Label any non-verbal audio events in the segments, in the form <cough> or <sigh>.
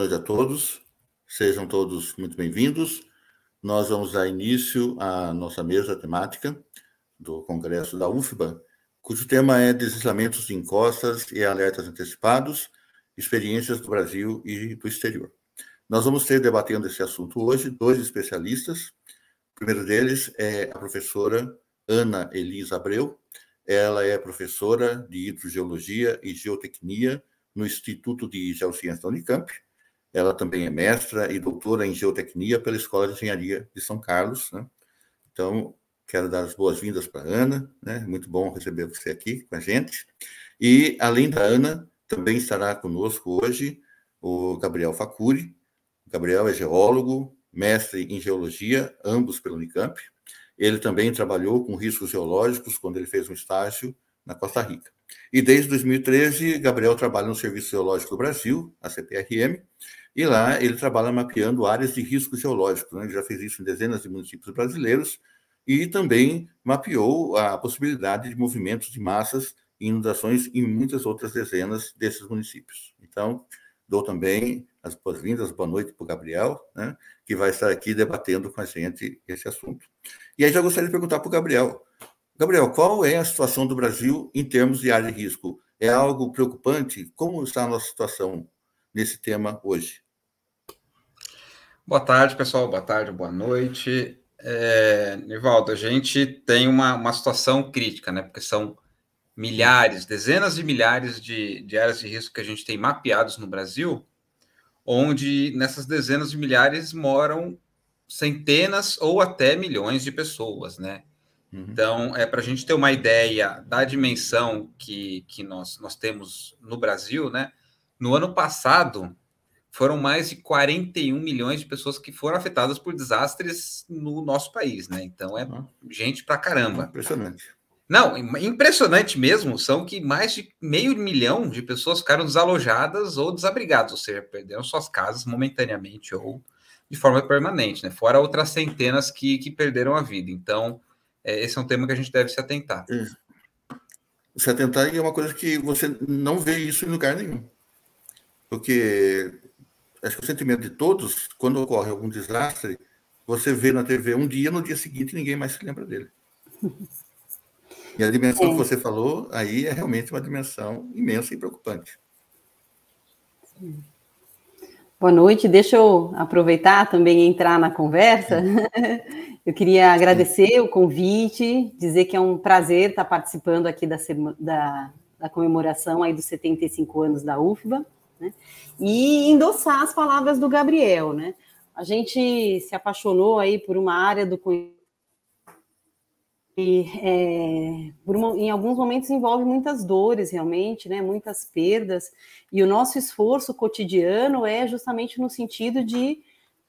noite a todos. Sejam todos muito bem-vindos. Nós vamos dar início à nossa mesa temática do Congresso da UFBA, cujo tema é Deslizamentos de Encostas e Alertas Antecipados, Experiências do Brasil e do Exterior. Nós vamos ter debatendo esse assunto hoje dois especialistas. O primeiro deles é a professora Ana Elisa Abreu. Ela é professora de Hidrogeologia e Geotecnia no Instituto de Geociência da Unicamp ela também é mestra e doutora em geotecnia pela Escola de Engenharia de São Carlos. Né? Então, quero dar as boas-vindas para a Ana, né? muito bom receber você aqui com a gente. E, além da Ana, também estará conosco hoje o Gabriel Facuri. O Gabriel é geólogo, mestre em geologia, ambos pela Unicamp. Ele também trabalhou com riscos geológicos quando ele fez um estágio na Costa Rica. E desde 2013, Gabriel trabalha no Serviço Geológico do Brasil, a CPRM, e lá ele trabalha mapeando áreas de risco geológico. Né? Ele já fez isso em dezenas de municípios brasileiros e também mapeou a possibilidade de movimentos de massas e inundações em muitas outras dezenas desses municípios. Então, dou também as boas-vindas, boa noite para o Gabriel, né, que vai estar aqui debatendo com a gente esse assunto. E aí já gostaria de perguntar para o Gabriel. Gabriel, qual é a situação do Brasil em termos de área de risco? É algo preocupante? Como está a nossa situação nesse tema hoje? Boa tarde, pessoal. Boa tarde, boa noite. É, Nivaldo, a gente tem uma, uma situação crítica, né? Porque são milhares, dezenas de milhares de, de áreas de risco que a gente tem mapeados no Brasil, onde nessas dezenas de milhares moram centenas ou até milhões de pessoas, né? Uhum. Então, é para a gente ter uma ideia da dimensão que, que nós, nós temos no Brasil, né? No ano passado, foram mais de 41 milhões de pessoas que foram afetadas por desastres no nosso país, né? Então é gente pra caramba. Impressionante. Não, impressionante mesmo são que mais de meio milhão de pessoas ficaram desalojadas ou desabrigadas, ou seja, perderam suas casas momentaneamente ou de forma permanente, né? Fora outras centenas que, que perderam a vida. Então, é, esse é um tema que a gente deve se atentar. É. Se atentar é uma coisa que você não vê isso em lugar nenhum. Porque acho que o sentimento de todos, quando ocorre algum desastre, você vê na TV um dia, no dia seguinte ninguém mais se lembra dele. <laughs> E a dimensão Sim. que você falou aí é realmente uma dimensão imensa e preocupante. Boa noite. Deixa eu aproveitar também e entrar na conversa. Sim. <laughs> Eu queria agradecer o convite, dizer que é um prazer estar participando aqui da, da, da comemoração aí dos 75 anos da UFBA. Né? E endossar as palavras do Gabriel, né? A gente se apaixonou aí por uma área do conhecimento e, é, uma, em alguns momentos envolve muitas dores realmente, né, muitas perdas, e o nosso esforço cotidiano é justamente no sentido de,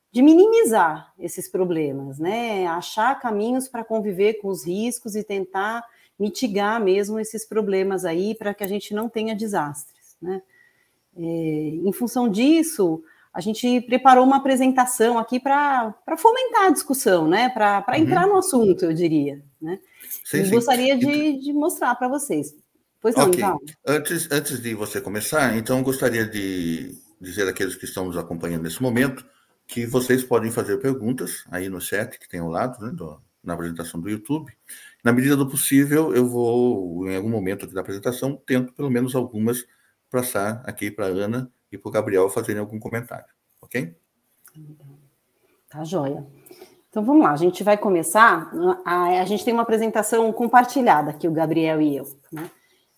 de minimizar esses problemas, né, achar caminhos para conviver com os riscos e tentar mitigar mesmo esses problemas aí para que a gente não tenha desastres, né. É, em função disso, a gente preparou uma apresentação aqui para fomentar a discussão, né? Para uhum. entrar no assunto, eu diria. Né? Sim, sim. Gostaria de, de mostrar para vocês. Pois não, okay. Antes, antes de você começar, então gostaria de dizer àqueles que estão nos acompanhando nesse momento que vocês podem fazer perguntas aí no chat que tem ao lado, né, do, na apresentação do YouTube. Na medida do possível, eu vou, em algum momento aqui da apresentação, tento pelo menos algumas perguntas passar aqui para a Ana e para o Gabriel fazerem algum comentário, ok? Tá joia. Então vamos lá, a gente vai começar. A, a gente tem uma apresentação compartilhada aqui, o Gabriel e eu. Né?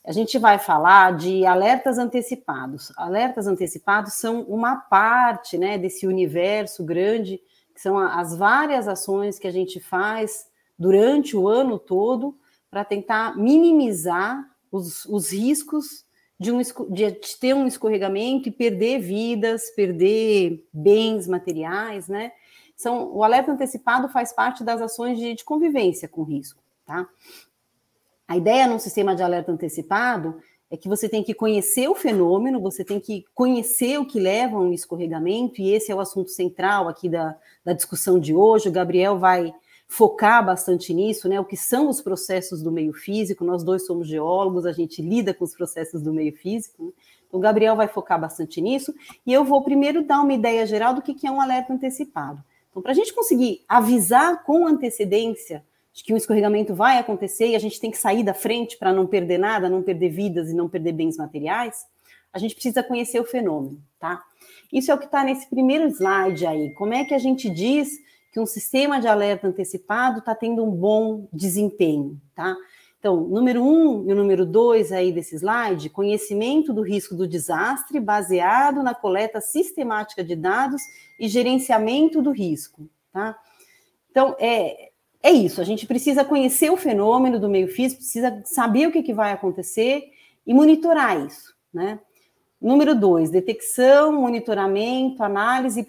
A gente vai falar de alertas antecipados. Alertas antecipados são uma parte né, desse universo grande, que são as várias ações que a gente faz durante o ano todo para tentar minimizar os, os riscos de, um, de ter um escorregamento e perder vidas, perder bens materiais, né? São, o alerta antecipado faz parte das ações de, de convivência com risco, tá? A ideia num sistema de alerta antecipado é que você tem que conhecer o fenômeno, você tem que conhecer o que leva a um escorregamento, e esse é o assunto central aqui da, da discussão de hoje. O Gabriel vai focar bastante nisso, né? O que são os processos do meio físico? Nós dois somos geólogos, a gente lida com os processos do meio físico. Né? Então, o Gabriel vai focar bastante nisso e eu vou primeiro dar uma ideia geral do que é um alerta antecipado. Então, para a gente conseguir avisar com antecedência de que um escorregamento vai acontecer e a gente tem que sair da frente para não perder nada, não perder vidas e não perder bens materiais, a gente precisa conhecer o fenômeno, tá? Isso é o que está nesse primeiro slide aí. Como é que a gente diz que um sistema de alerta antecipado está tendo um bom desempenho, tá? Então, número um e o número dois aí desse slide, conhecimento do risco do desastre baseado na coleta sistemática de dados e gerenciamento do risco, tá? Então, é, é isso, a gente precisa conhecer o fenômeno do meio físico, precisa saber o que, que vai acontecer e monitorar isso, né? Número dois, detecção, monitoramento, análise e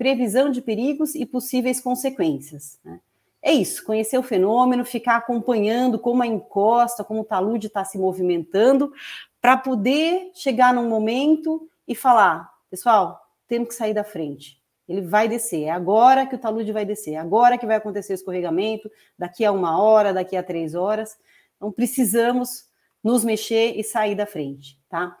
previsão de perigos e possíveis consequências. Né? É isso, conhecer o fenômeno, ficar acompanhando como a encosta, como o talude está se movimentando, para poder chegar num momento e falar, pessoal, temos que sair da frente. Ele vai descer, é agora que o talude vai descer, é agora que vai acontecer o escorregamento, daqui a uma hora, daqui a três horas. Então precisamos nos mexer e sair da frente, tá?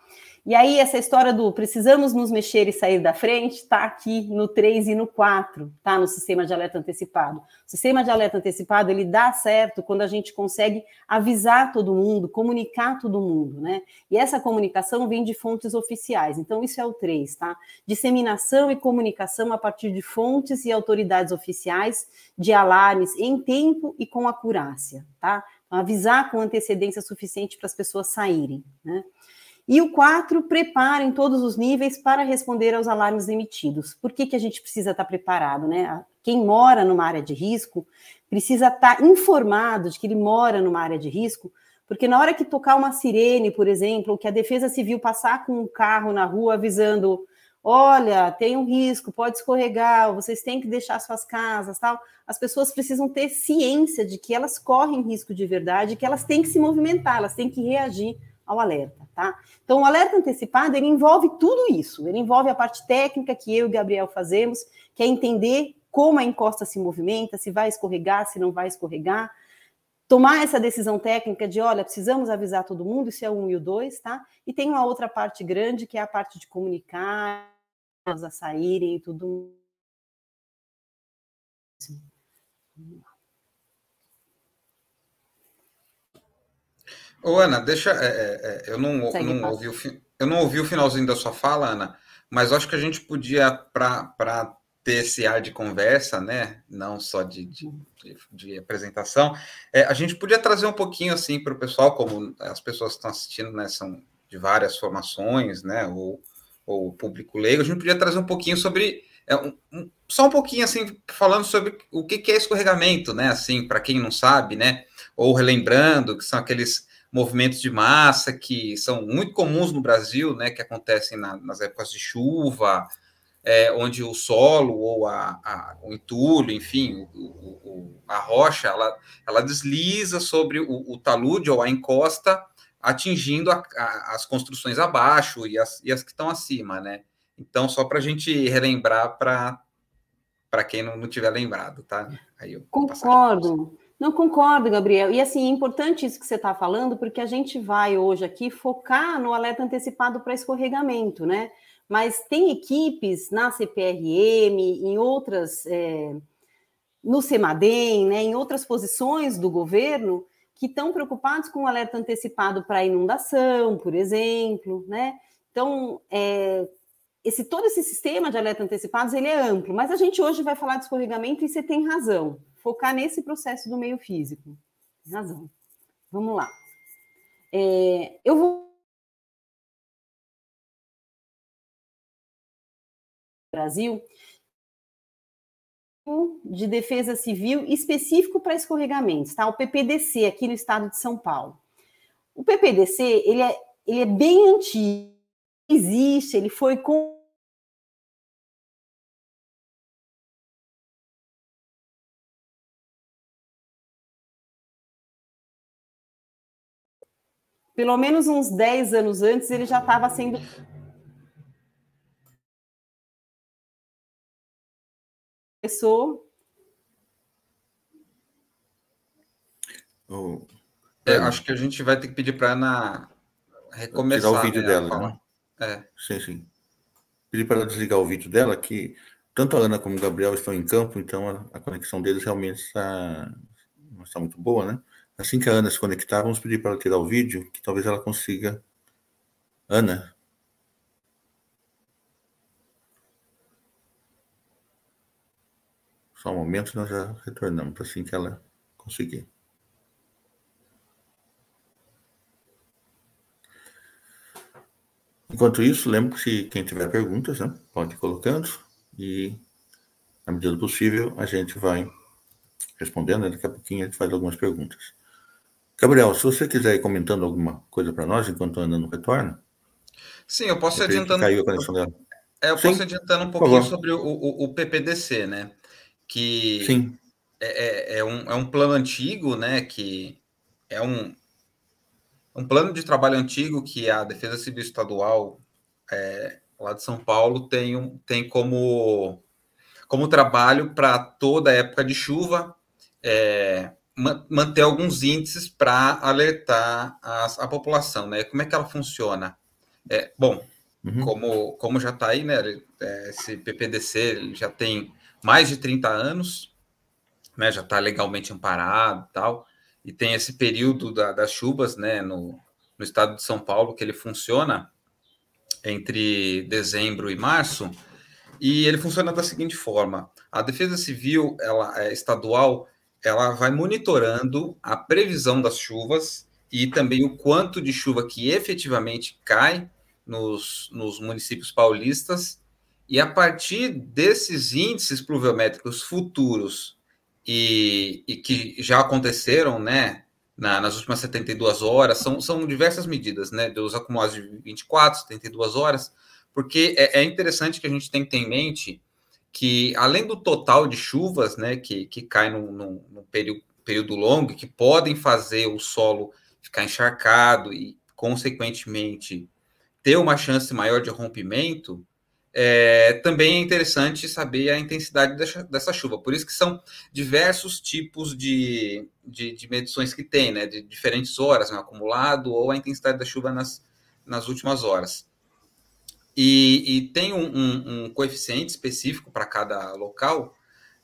E aí, essa história do precisamos nos mexer e sair da frente está aqui no 3 e no 4, tá? No sistema de alerta antecipado. O sistema de alerta antecipado ele dá certo quando a gente consegue avisar todo mundo, comunicar todo mundo, né? E essa comunicação vem de fontes oficiais. Então, isso é o 3, tá? Disseminação e comunicação a partir de fontes e autoridades oficiais de alarmes em tempo e com acurácia, tá? Então, avisar com antecedência suficiente para as pessoas saírem, né? E o prepara preparem todos os níveis para responder aos alarmes emitidos. Por que, que a gente precisa estar tá preparado, né? Quem mora numa área de risco precisa estar tá informado de que ele mora numa área de risco, porque na hora que tocar uma sirene, por exemplo, que a Defesa Civil passar com um carro na rua avisando olha, tem um risco, pode escorregar, vocês têm que deixar suas casas, tal. As pessoas precisam ter ciência de que elas correm risco de verdade, que elas têm que se movimentar, elas têm que reagir ao alerta, tá? Então, o alerta antecipado, ele envolve tudo isso. Ele envolve a parte técnica que eu e o Gabriel fazemos, que é entender como a encosta se movimenta, se vai escorregar, se não vai escorregar, tomar essa decisão técnica de, olha, precisamos avisar todo mundo, isso é o um e o dois, tá? E tem uma outra parte grande, que é a parte de comunicar, a saírem e tudo. Vamos lá. Ô, Ana, deixa. É, é, é eu, não, não ouvi o, eu não ouvi o finalzinho da sua fala, Ana, mas acho que a gente podia, para ter esse ar de conversa, né? Não só de, de, de, de apresentação, é, a gente podia trazer um pouquinho assim para o pessoal, como as pessoas que estão assistindo, né? São de várias formações, né? Ou, ou público leigo, a gente podia trazer um pouquinho sobre. É, um, um, só um pouquinho assim, falando sobre o que, que é escorregamento, né? Assim, para quem não sabe, né? Ou relembrando, que são aqueles movimentos de massa que são muito comuns no Brasil, né, que acontecem na, nas épocas de chuva, é, onde o solo ou a, a, o entulho, enfim, o, o, a rocha, ela, ela desliza sobre o, o talude ou a encosta, atingindo a, as construções abaixo e as, e as que estão acima, né? Então, só para a gente relembrar para quem não, não tiver lembrado, tá? Aí eu Concordo. Não concordo, Gabriel. E assim, é importante isso que você está falando, porque a gente vai hoje aqui focar no alerta antecipado para escorregamento, né? Mas tem equipes na CPRM, em outras, é, no CEMADEM, né, em outras posições do governo, que estão preocupados com o alerta antecipado para inundação, por exemplo, né? Então, é, esse, todo esse sistema de alerta antecipados, ele é amplo, mas a gente hoje vai falar de escorregamento e você tem razão focar nesse processo do meio físico. Tem razão. Vamos lá. É, eu vou. Brasil, de defesa civil específico para escorregamentos, tá? O PPDC aqui no estado de São Paulo. O PPDC, ele é, ele é bem antigo, existe, ele foi com pelo menos uns 10 anos antes, ele já estava sendo. Começou. Oh. É, acho que a gente vai ter que pedir para a Ana recomeçar. Tirar o vídeo né, dela, né? É. Sim, sim. Pedir para ela desligar o vídeo dela, que tanto a Ana como o Gabriel estão em campo, então a, a conexão deles realmente está, está muito boa, né? Assim que a Ana se conectar, vamos pedir para ela tirar o vídeo, que talvez ela consiga. Ana? Só um momento, nós já retornamos assim que ela conseguir. Enquanto isso, lembro que quem tiver perguntas, né, pode ir colocando e, na medida do possível, a gente vai respondendo. Né, daqui a pouquinho a gente faz algumas perguntas. Gabriel, se você quiser ir comentando alguma coisa para nós enquanto a Ana retorna. Sim, eu posso ir adiantando. Caiu a conexão dela. É, eu Sim? posso adiantando um pouquinho sobre o, o, o, PPDC, né? Que Sim. É, é, é, um, é um plano antigo, né? Que é um, um plano de trabalho antigo que a Defesa Civil Estadual é, lá de São Paulo tem, um, tem como, como trabalho para toda época de chuva. É, manter alguns índices para alertar a, a, população, né? Como é que ela funciona? É, bom, uhum. como, como já está aí, né? É, esse PPDC já tem mais de 30 anos, né? Já está legalmente amparado e tal, e tem esse período da, das chuvas, né? No, no estado de São Paulo que ele funciona entre dezembro e março, e ele funciona da seguinte forma: a Defesa Civil, ela é estadual, ela vai monitorando a previsão das chuvas e também o quanto de chuva que efetivamente cai nos, nos municípios paulistas. E a partir desses índices pluviométricos futuros e, e que já aconteceram, né, na, nas últimas 72 horas, são, são diversas medidas, né, dos acumulados de 24, 72 horas, porque é, é interessante que a gente tenha em mente que além do total de chuvas, né, que, que cai num, num, num período, período longo, que podem fazer o solo ficar encharcado e, consequentemente, ter uma chance maior de rompimento, é, também é interessante saber a intensidade dessa, dessa, chuva. Por isso que são diversos tipos de, de, de medições que tem, né? De diferentes horas, né? acumulado ou a intensidade da chuva nas, nas últimas horas. E, e tem um, um, um, coeficiente específico para cada local,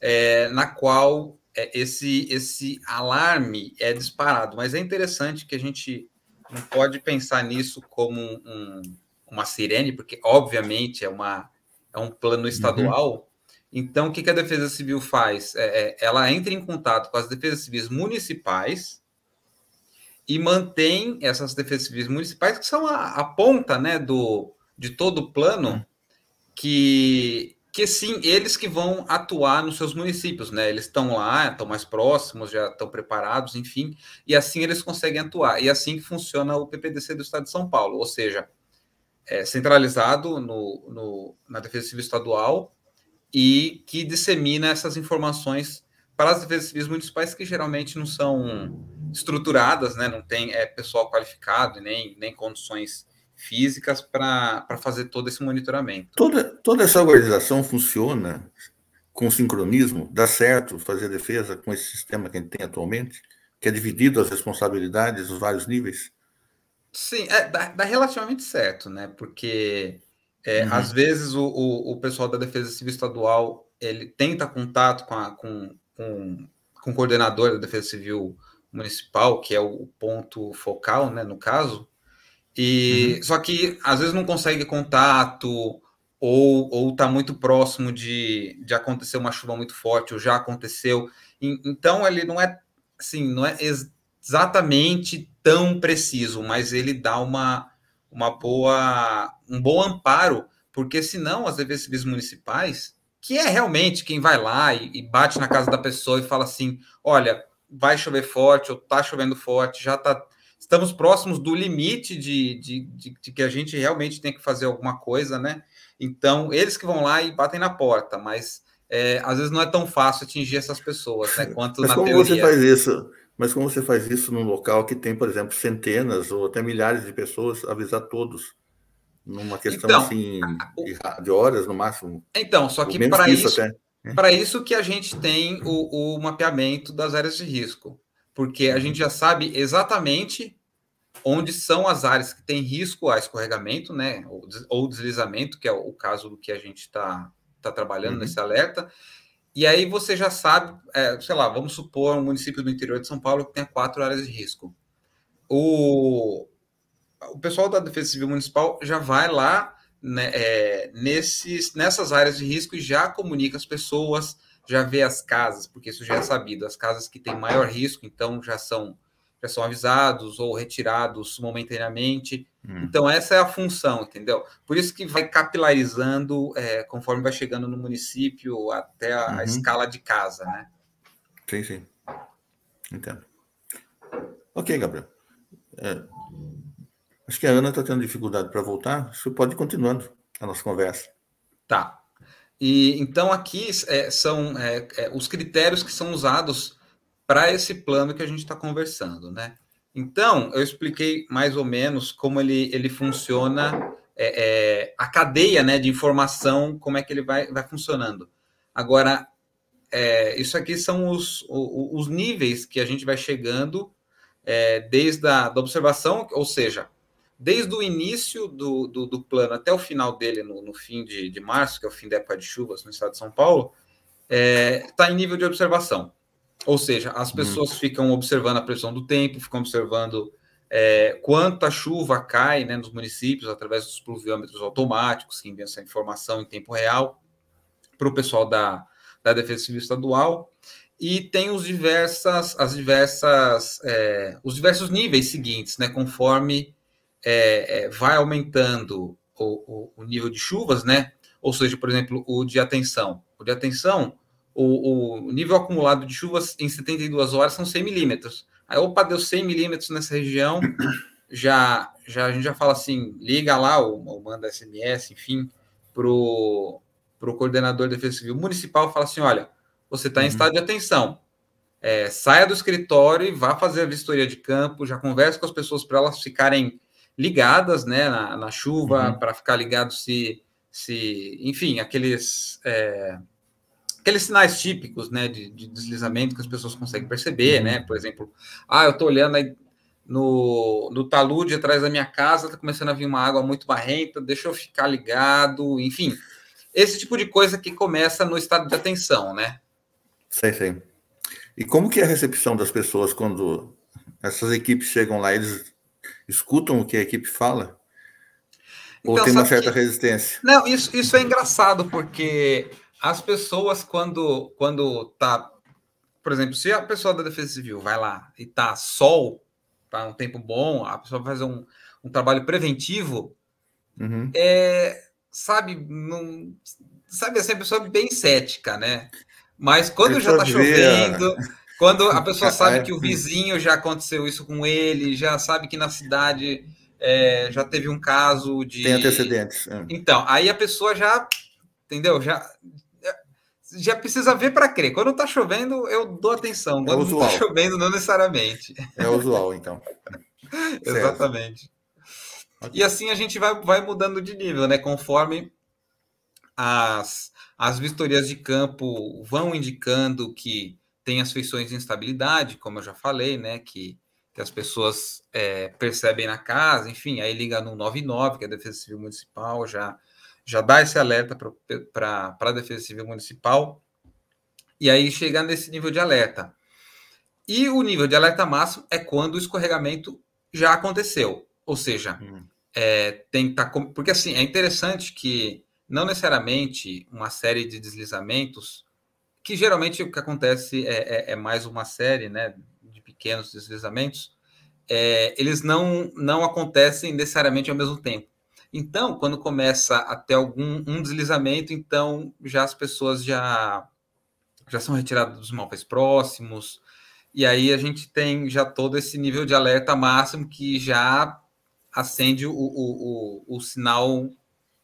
é, na qual é, esse, esse alarme é disparado. Mas é interessante que a gente não pode pensar nisso como um, uma sirene, porque, obviamente, é, uma, é um plano estadual. Uhum. Então, o que, a Defesa Civil faz? É, é, ela entra em contato com as defesas civis municipais e mantém essas defesas civis municipais, que são a, a ponta né, do, de todo o plano, hum. que, que sim, eles que vão atuar nos seus municípios, né? Eles estão lá, estão mais próximos, já estão preparados, enfim, e assim eles conseguem atuar. E assim que funciona o PPDC do Estado de São Paulo, ou seja, é centralizado no, no, na Defesa Civil Estadual e que dissemina essas informações para as defesas civis municipais que geralmente não são estruturadas, né? Não tem é, pessoal qualificado nem nem condições físicas para fazer todo esse monitoramento. Toda, toda essa organização funciona com sincronismo? Dá certo fazer defesa com esse sistema que a gente tem atualmente? Que é dividido as responsabilidades nos vários níveis? Sim, é, dá, dá relativamente certo, né? Porque é, uhum. às vezes o, o, o, pessoal da Defesa Civil Estadual ele tenta contato com, a, com, com, com o coordenador da Defesa Civil Municipal, que é o ponto focal, né, no caso, e uhum. só que às vezes não consegue contato ou ou está muito próximo de, de acontecer uma chuva muito forte ou já aconteceu. E, então ele não é assim, não é ex exatamente tão preciso, mas ele dá uma uma boa um bom amparo, porque senão as DVCBs municipais, que é realmente quem vai lá e, e bate na casa da pessoa e fala assim, olha, vai chover forte ou tá chovendo forte, já tá estamos próximos do limite de, de, de, de, que a gente realmente tem que fazer alguma coisa, né? Então, eles que vão lá e batem na porta, mas é, às vezes não é tão fácil atingir essas pessoas, né? Quanto mas na como teoria. você faz isso? Mas como você faz isso num local que tem, por exemplo, centenas ou até milhares de pessoas, avisar todos? Numa questão então, assim de, horas no máximo. Então, só que para isso, né? para isso que a gente tem o, o mapeamento das áreas de risco porque a gente já sabe exatamente onde são as áreas que tem risco a escorregamento, né, ou deslizamento, que é o caso do que a gente está tá trabalhando uhum. nesse alerta. E aí você já sabe, é, sei lá, vamos supor um município do interior de São Paulo que tem quatro áreas de risco. O, o pessoal da Defesa Civil Municipal já vai lá né, é, nesses, nessas áreas de risco e já comunica as pessoas, já vê as casas, porque isso já é sabido, as casas que têm maior risco, então já são já são avisados ou retirados momentaneamente. Hum. Então essa é a função, entendeu? Por isso que vai capilarizando é, conforme vai chegando no município até a, uhum. a escala de casa, né? Sim, sim. Entendo. Ok, Gabriel. É, acho que a Ana está tendo dificuldade para voltar. Você pode ir continuando a nossa conversa. Tá. E então aqui é, são é, é, os critérios que são usados para esse plano que a gente está conversando, né? Então eu expliquei mais ou menos como ele, ele funciona é, é, a cadeia, né, de informação, como é que ele vai, vai funcionando. Agora é, isso aqui são os, os, os, níveis que a gente vai chegando desde a da observação, ou seja, desde o início do, do, do, plano até o final dele, no, no fim de, de, março, que é o fim da época de chuvas no estado de São Paulo, está é, tá em nível de observação. Ou seja, as uhum. pessoas hum. ficam observando a pressão do tempo, ficam observando é, quanta chuva cai né, nos municípios através dos pluviômetros automáticos, que enviam essa informação em tempo real para o pessoal da, da Defesa Civil Estadual. E tem os diversas, as diversas, é, os diversos níveis seguintes, né, conforme é, é, vai aumentando o, o, o, nível de chuvas, né? Ou seja, por exemplo, o de atenção. O de atenção, o, o nível acumulado de chuvas em 72 horas são 100 milímetros. Aí, opa, deu 100 milímetros nessa região, já, já a gente já fala assim, liga lá ou, ou manda SMS, enfim, pro pro coordenador de defesa civil municipal, fala assim, olha, você está uhum. em estado de atenção, é, saia do escritório e vá fazer a vistoria de campo, já converse com as pessoas para elas ficarem ligadas, né, na, na chuva, uhum. para ficar ligado se, se, enfim, aqueles, é, aqueles sinais típicos, né, de, de, deslizamento que as pessoas conseguem perceber, uhum. né, por exemplo, ah, eu estou olhando aí no, no talude atrás da minha casa, está começando a vir uma água muito barrenta, deixa eu ficar ligado, enfim, esse tipo de coisa que começa no estado de atenção, né? Sim, sim. E como que é a recepção das pessoas quando essas equipes chegam lá? Eles escutam o que a equipe fala? Então, Ou tem uma certa que... resistência? Não, isso, isso é engraçado, porque as pessoas, quando, quando tá. Por exemplo, se a pessoa da Defesa Civil vai lá e tá sol, tá um tempo bom, a pessoa vai fazer um, um trabalho preventivo, uhum. é, sabe, não, sabe, assim, a pessoa é bem cética, né? Mas quando Eu já tá chovendo. Né? Quando a <laughs> pessoa sabe que o vizinho já aconteceu isso com ele, já sabe que na cidade é, já teve um caso de. Tem antecedentes. É. Então, aí a pessoa já. Entendeu? Já. Já precisa ver para crer. Quando tá chovendo, eu dou atenção. É Quando é usual. não tá chovendo, não necessariamente. É usual, então. <laughs> Exatamente. E assim a gente vai, vai mudando de nível, né? Conforme as, as vistorias de campo vão indicando que tem as feições de instabilidade, como eu já falei, né? Que, que as pessoas é, percebem na casa, enfim, aí liga no 99, que é a Defesa Civil Municipal, já, já dá esse alerta para a Defesa Civil Municipal, e aí chega nesse nível de alerta. E o nível de alerta máximo é quando o escorregamento já aconteceu, ou seja, hum. é, tem que tá, estar. Porque assim, é interessante que não necessariamente uma série de deslizamentos que geralmente o que acontece é, é, é mais uma série né, de pequenos deslizamentos, é, eles não, não acontecem necessariamente ao mesmo tempo. Então, quando começa até algum um deslizamento, então já as pessoas já, já são retiradas dos móveis próximos, e aí a gente tem já todo esse nível de alerta máximo que já acende o, o, o, o sinal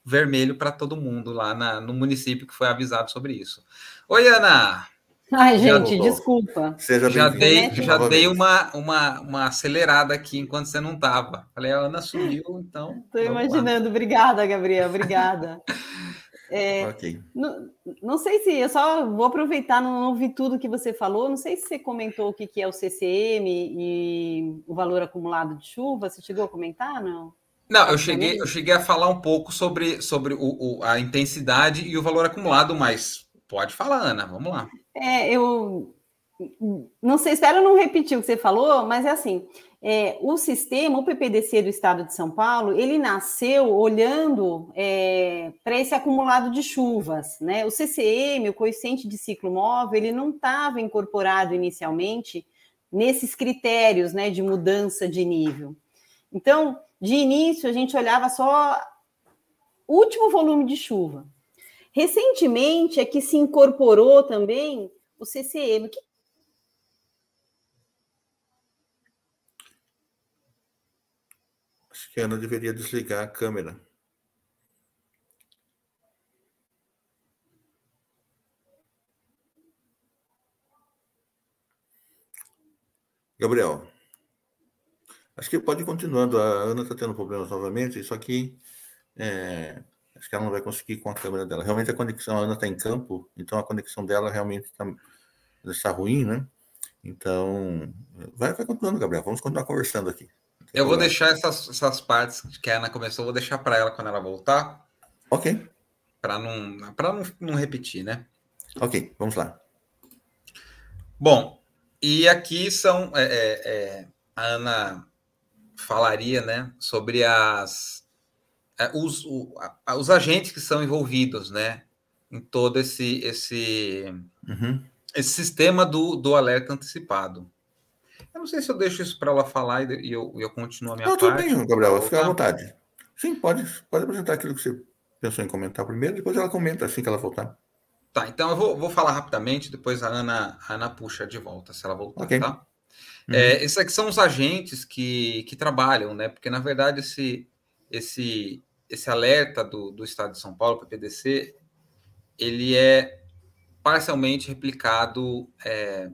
vermelho para todo mundo lá na, no município que foi avisado sobre isso. Oi, Ana! Ai, gente, já, desculpa. Seja já dei, já dei uma, uma, uma acelerada aqui enquanto você não estava. Falei, a Ana sumiu, então. Estou imaginando. Lá. Obrigada, Gabriel. Obrigada. <laughs> é, okay. não, não sei se eu só vou aproveitar, não ouvi tudo que você falou. Não sei se você comentou o que, que é o CCM e o valor acumulado de chuva. Você chegou a comentar, não? Não, eu cheguei, eu cheguei a falar um pouco sobre, sobre o, o a intensidade e o valor acumulado, mas Pode falar, Ana, vamos lá. É, eu não sei, espero não repetir o que você falou, mas é assim, é, o sistema, o PPDC do Estado de São Paulo, ele nasceu olhando é, para esse acumulado de chuvas, né? O CCM, o coeficiente de ciclo móvel, ele não estava incorporado inicialmente nesses critérios, né, de mudança de nível. Então, de início, a gente olhava só último volume de chuva. Recentemente é que se incorporou também o CCM. Que... Acho que a Ana deveria desligar a câmera. Gabriel, acho que pode ir continuando. A Ana está tendo problemas novamente, só que é, acho que ela não vai conseguir com a câmera dela. Realmente a conexão, a Ana está em campo, então a conexão dela realmente tá, está tá ruim, né? Então, vai, vai continuando, Gabriel. Vamos continuar conversando aqui. Eu vou deixar essas, essas partes que a Ana começou, vou deixar para ela quando ela voltar. Ok. Para não, não, não repetir, né? Ok, vamos lá. Bom, e aqui são. É, é, é a Ana falaria, né, sobre as, é, os, o, os agentes que são envolvidos, né? Em todo esse, esse, uhum. esse sistema do, do alerta antecipado. Eu não sei se eu deixo isso para ela falar e eu, eu continuo a minha não, parte. Não, tudo bem, Gabriel, fica à vontade. Sim, pode, pode apresentar aquilo que você pensou em comentar primeiro, depois ela comenta assim que ela voltar. Tá, então eu vou, vou falar rapidamente, depois a Ana, a Ana puxa de volta, se ela voltar, okay. tá? Uhum. É, esses aqui são os agentes que, que trabalham, né? Porque, na verdade, esse, esse, esse alerta do, do Estado de São Paulo para o PDC, ele é parcialmente replicado é,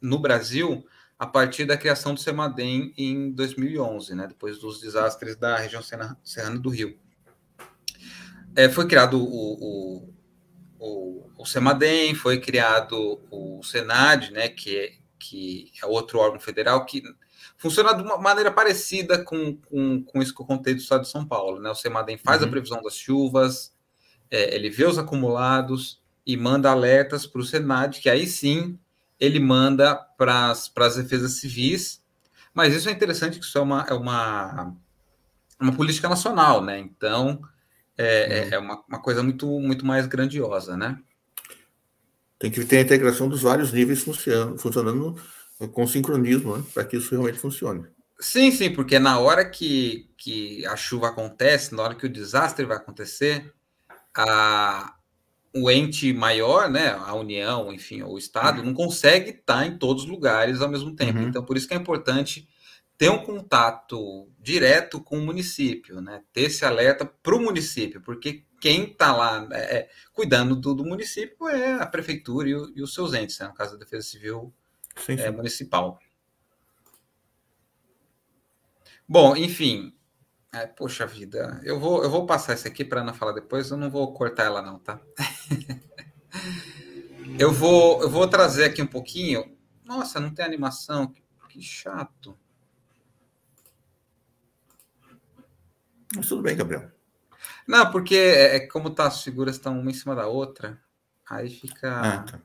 no Brasil a partir da criação do Semadem em 2011, né, depois dos desastres da região serrana do Rio. É, foi criado o, o, o, o Semadem, foi criado o Senad, né, que, é, que é outro órgão federal que funciona de uma maneira parecida com, com, com isso que eu contei do estado de São Paulo. Né? O Semaden faz uhum. a previsão das chuvas, é, ele vê os acumulados e manda alertas para o Senado, que aí sim ele manda para as defesas civis. Mas isso é interessante, que isso é uma, é uma, uma política nacional, né? Então, é, é, uhum. é uma, uma coisa muito, muito mais grandiosa, né? Tem que ter a integração dos vários níveis funcionando, funcionando com sincronismo, né? para que isso realmente funcione. Sim, sim, porque na hora que, que a chuva acontece, na hora que o desastre vai acontecer, a, o ente maior, né, a União, enfim, o Estado, uhum. não consegue estar em todos os lugares ao mesmo tempo. Uhum. Então, por isso que é importante ter um contato direto com o município, né, ter esse alerta para o município, porque quem está lá é, é, cuidando do, do, município é a prefeitura e, o, e os seus entes, né, no caso da Defesa Civil, sim, sim. É, municipal. Bom, enfim. É, poxa vida, eu vou, eu vou passar isso aqui para Ana falar depois, eu não vou cortar ela não, tá? <laughs> eu, vou, eu vou trazer aqui um pouquinho. Nossa, não tem animação, que, que chato. Mas tudo bem, Gabriel. Não, porque é, é como tá, as figuras estão uma em cima da outra, aí fica. Ah, tá.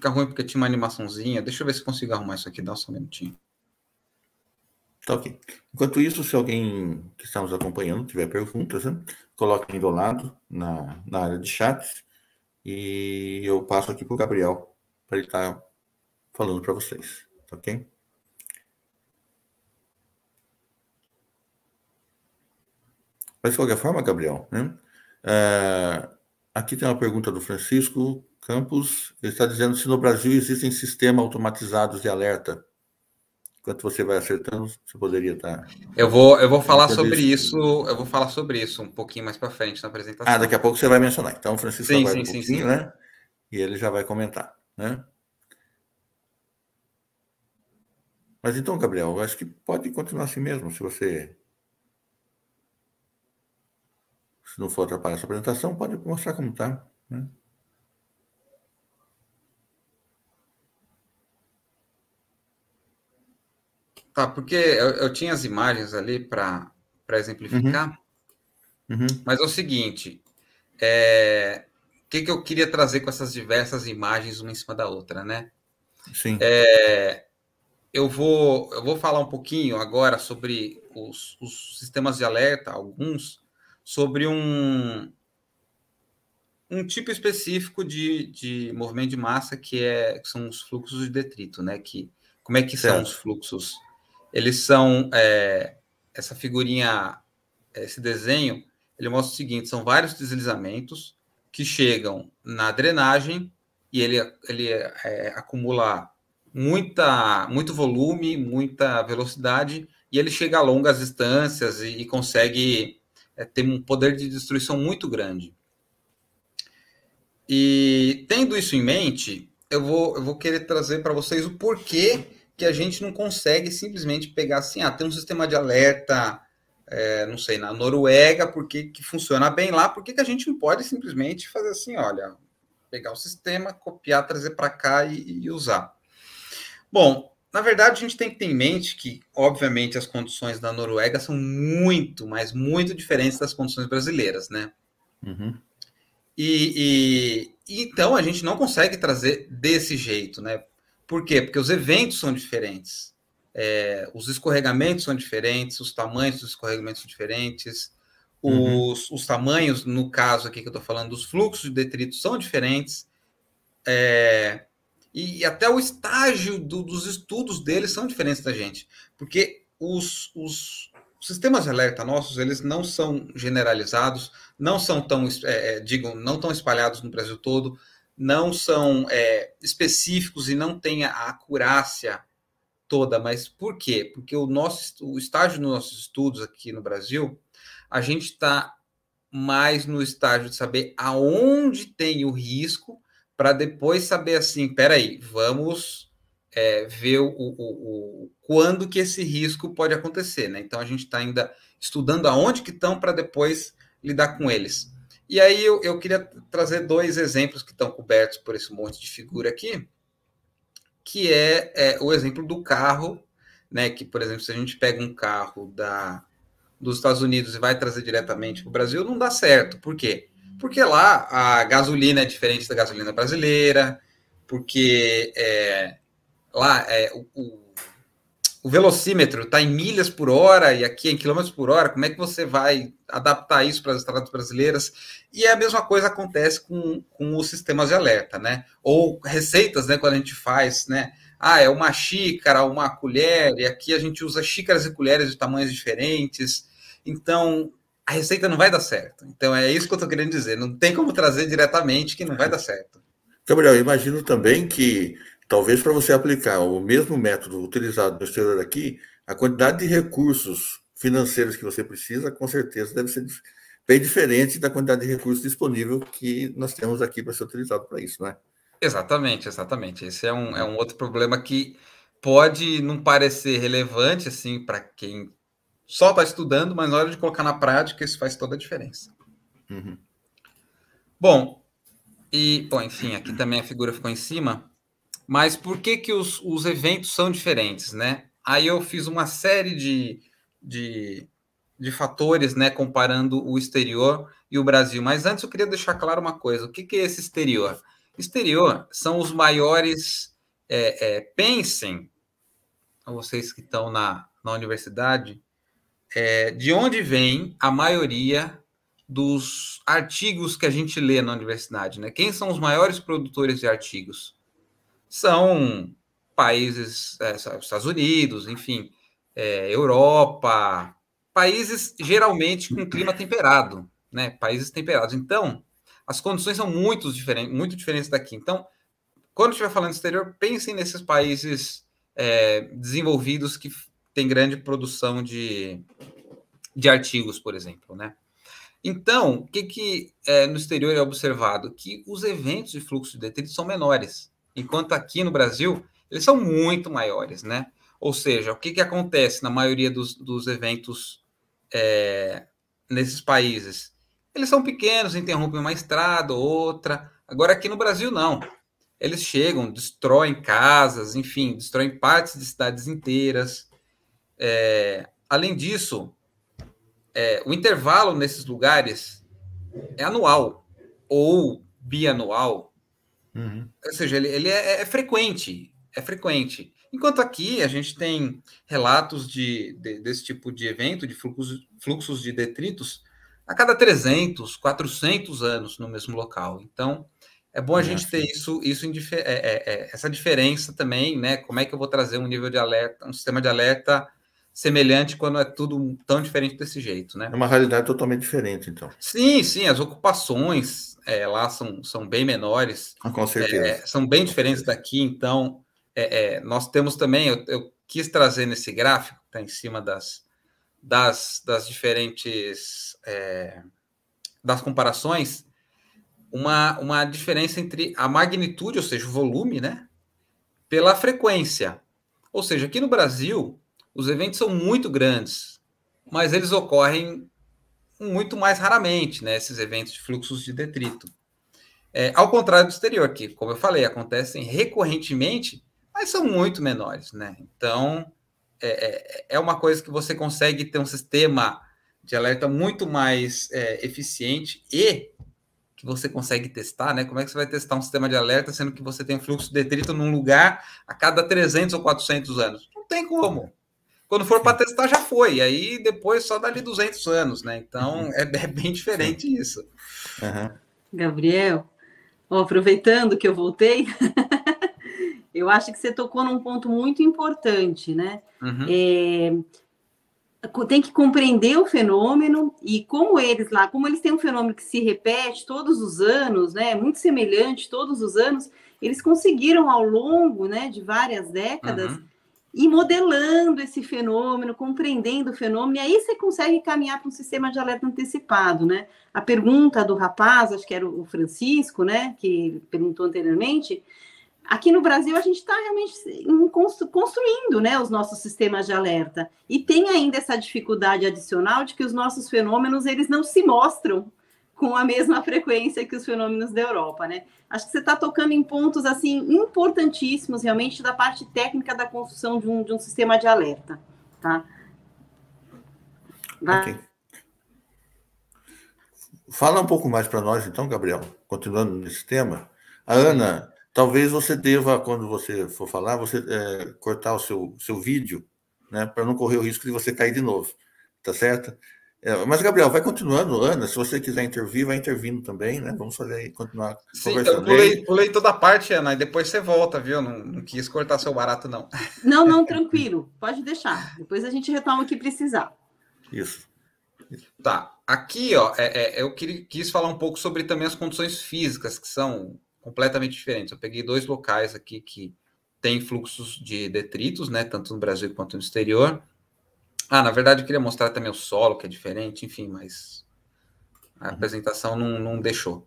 Fica ruim porque tinha uma animaçãozinha. Deixa eu ver se consigo arrumar isso aqui, dá só um minutinho. Tá ok. Enquanto isso, se alguém que está nos acompanhando tiver perguntas, né, coloquem do lado na, na área de chats e eu passo aqui para o Gabriel para ele estar tá falando para vocês, tá ok? Mas de qualquer forma, Gabriel, né? Uh, aqui tem uma pergunta do Francisco Campos está dizendo se no Brasil existem sistemas automatizados de alerta. Enquanto você vai acertando, você poderia estar. Tá eu vou, eu vou falar sobre isso. isso. eu vou falar sobre isso um pouquinho mais para frente na apresentação. Ah, daqui a pouco você vai mencionar. Então, o Francisco sim, vai sim, um sim, né? E ele já vai comentar, né? Mas então, Gabriel, eu acho que pode continuar assim mesmo, se você se não for atrapalhar a sua apresentação, pode mostrar como está. Né? Tá, porque eu, eu tinha as imagens ali para exemplificar, uhum. Uhum. mas é o seguinte, é, o que, que eu queria trazer com essas diversas imagens uma em cima da outra, né? Sim. É, eu, vou, eu vou falar um pouquinho agora sobre os, os sistemas de alerta, alguns, sobre um, um tipo específico de, de movimento de massa que, é, que são os fluxos de detrito, né? Que, como é que certo. são os fluxos eles são é, essa figurinha, esse desenho, ele mostra o seguinte: são vários deslizamentos que chegam na drenagem e ele, ele é, acumula muita, muito volume, muita velocidade e ele chega a longas distâncias e, e consegue é, ter um poder de destruição muito grande. E tendo isso em mente, eu vou, eu vou querer trazer para vocês o porquê que a gente não consegue simplesmente pegar assim, ah, tem um sistema de alerta, é, não sei, na Noruega, porque que funciona bem lá, por que a gente não pode simplesmente fazer assim, olha, pegar o sistema, copiar, trazer para cá e, e usar? Bom, na verdade, a gente tem que ter em mente que, obviamente, as condições da Noruega são muito, mas muito diferentes das condições brasileiras, né? Uhum. E, e, então a gente não consegue trazer desse jeito, né? Por quê? Porque os eventos são diferentes. É, os escorregamentos são diferentes, os tamanhos dos escorregamentos são diferentes, os, uhum. os tamanhos, no caso aqui que eu estou falando, dos fluxos de detritos são diferentes, é, e até o estágio do, dos estudos deles são diferentes da gente, porque os, os sistemas de alerta nossos, eles não são generalizados, não são tão, é, é digo, não tão espalhados no Brasil todo, não são é, específicos e não têm a acurácia toda, mas por quê? Porque o nosso o estágio dos nossos estudos aqui no Brasil, a gente está mais no estágio de saber aonde tem o risco para depois saber assim, peraí, vamos é, ver o, o, o, quando que esse risco pode acontecer, né? Então a gente está ainda estudando aonde que estão para depois lidar com eles. E aí eu, eu queria trazer dois exemplos que estão cobertos por esse monte de figura aqui, que é, é o exemplo do carro, né? Que, por exemplo, se a gente pega um carro da, dos Estados Unidos e vai trazer diretamente para o Brasil, não dá certo. Por quê? Porque lá a gasolina é diferente da gasolina brasileira, porque é, lá é, o, o o velocímetro está em milhas por hora e aqui em quilômetros por hora, como é que você vai adaptar isso para as estradas brasileiras? E a mesma coisa acontece com, com os sistemas de alerta, né? Ou receitas, né? Quando a gente faz, né? Ah, é uma xícara, uma colher, e aqui a gente usa xícaras e colheres de tamanhos diferentes. Então, a receita não vai dar certo. Então, é isso que eu estou querendo dizer. Não tem como trazer diretamente que não vai dar certo. Gabriel, imagino também que Talvez para você aplicar o mesmo método utilizado no exterior aqui, a quantidade de recursos financeiros que você precisa, com certeza, deve ser bem diferente da quantidade de recursos disponível que nós temos aqui para ser utilizado para isso, né? Exatamente, exatamente. Esse é um, é um outro problema que pode não parecer relevante, assim, para quem só está estudando, mas na hora de colocar na prática, isso faz toda a diferença. Uhum. Bom, e, bom, enfim, aqui também a figura ficou em cima. Mas por que, que os, os eventos são diferentes, né? Aí eu fiz uma série de, de, de fatores, né, comparando o exterior e o Brasil. Mas antes eu queria deixar claro uma coisa: o que, que é esse exterior? Exterior são os maiores. É, é, pensem, vocês que estão na, na universidade, é, de onde vem a maioria dos artigos que a gente lê na universidade, né? Quem são os maiores produtores de artigos? são países, é, Estados Unidos, enfim, é, Europa, países geralmente com clima temperado, né? Países temperados. Então, as condições são muito diferentes, muito diferentes daqui. Então, quando estiver falando exterior, pensem nesses países é, desenvolvidos que têm grande produção de, de artigos, por exemplo, né? Então, o que, que é, no exterior é observado? Que os eventos de fluxo de detrito são menores enquanto aqui no Brasil eles são muito maiores, né? Ou seja, o que, que acontece na maioria dos, dos eventos é, nesses países? Eles são pequenos, interrompem uma estrada ou outra. Agora aqui no Brasil, não. Eles chegam, destroem casas, enfim, destroem partes de cidades inteiras. É, além disso, é, o intervalo nesses lugares é anual ou bianual, Uhum. Ou seja, ele, ele é, é, frequente, é frequente. Enquanto aqui a gente tem relatos de, de desse tipo de evento, de fluxos, fluxos de detritos, a cada 300, 400 anos no mesmo local. Então, é bom a é, gente ter isso, isso é, é, é, essa diferença também, né? Como é que eu vou trazer um nível de alerta, um sistema de alerta semelhante quando é tudo tão diferente desse jeito, né? É uma realidade totalmente diferente, então. Sim, sim, as ocupações é, lá são, são bem menores. Ah, com certeza. É, são bem diferentes daqui, então é, é, nós temos também, eu, eu, quis trazer nesse gráfico, está em cima das, das, das diferentes é, das comparações, uma, uma diferença entre a magnitude, ou seja, o volume, né? Pela frequência. Ou seja, aqui no Brasil, os eventos são muito grandes, mas eles ocorrem muito mais raramente, né? Esses eventos de fluxos de detrito. É, ao contrário do exterior, que, como eu falei, acontecem recorrentemente, mas são muito menores, né? Então, é, é, é uma coisa que você consegue ter um sistema de alerta muito mais é, eficiente e que você consegue testar, né? Como é que você vai testar um sistema de alerta sendo que você tem fluxo de detrito num lugar a cada 300 ou 400 anos? Não tem como. Quando for para testar, já foi. E aí depois só dali 200 anos, né? Então uhum. é, é, bem diferente Sim. isso. Uhum. Gabriel, ó, aproveitando que eu voltei, <laughs> eu acho que você tocou num ponto muito importante, né? Uhum. É tem que compreender o fenômeno e como eles lá, como eles têm um fenômeno que se repete todos os anos, né, muito semelhante todos os anos, eles conseguiram ao longo, né, de várias décadas, uhum e modelando esse fenômeno, compreendendo o fenômeno, e aí você consegue caminhar para um sistema de alerta antecipado, né? A pergunta do rapaz, acho que era o Francisco, né, que perguntou anteriormente, aqui no Brasil a gente está realmente construindo né, os nossos sistemas de alerta. E tem ainda essa dificuldade adicional de que os nossos fenômenos eles não se mostram com a mesma frequência que os fenômenos da Europa, né? Acho que você está tocando em pontos assim importantíssimos, realmente, da parte técnica da construção de um, de um sistema de alerta, tá? Fala um pouco mais para nós, então, Gabriel, continuando nesse tema. A Ana, talvez você deva, quando você for falar, você é, cortar o seu, seu vídeo, né, para não correr o risco de você cair de novo, tá certo? É, mas, Gabriel, vai continuando, Ana, se você quiser intervir, vai intervindo também, né? Vamos fazer aí, continuar Sim, conversando. Eu pulei, pulei, toda a parte, Ana, e depois você volta, viu? Não, não quis cortar seu barato, não. <laughs> Não, não, tranquilo, pode deixar. Depois a gente retoma o que precisar. Isso. Tá, aqui, ó, é, é, eu quis falar um pouco sobre também as condições físicas, que são completamente diferentes. Eu peguei dois locais aqui que têm fluxos de detritos, né? Tanto no Brasil quanto no exterior ah, na verdade eu queria mostrar também o solo, que é diferente, enfim, mas a uhum. apresentação não, não deixou.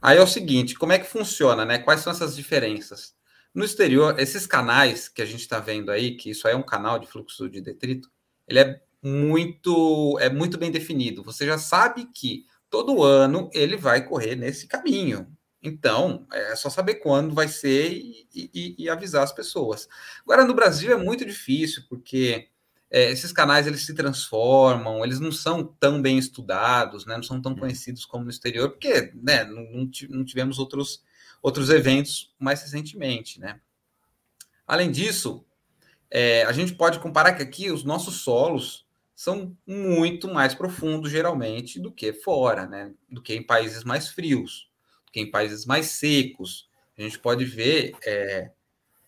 Aí é o seguinte, como é que funciona, né? Quais são essas diferenças? No exterior, esses canais que a gente está vendo aí, que isso aí é um canal de fluxo de detrito, ele é muito, é muito bem definido. Você já sabe que todo ano ele vai correr nesse caminho. Então, é só saber quando vai ser e, e, e avisar as pessoas. Agora, no Brasil é muito difícil, porque é, esses canais eles se transformam, eles não são tão bem estudados, né, não são tão hum. conhecidos como no exterior, porque né, não, não tivemos outros, outros eventos mais recentemente. Né? Além disso, é, a gente pode comparar que aqui os nossos solos são muito mais profundos, geralmente, do que fora, né? do que em países mais frios, do que em países mais secos. A gente pode ver, é,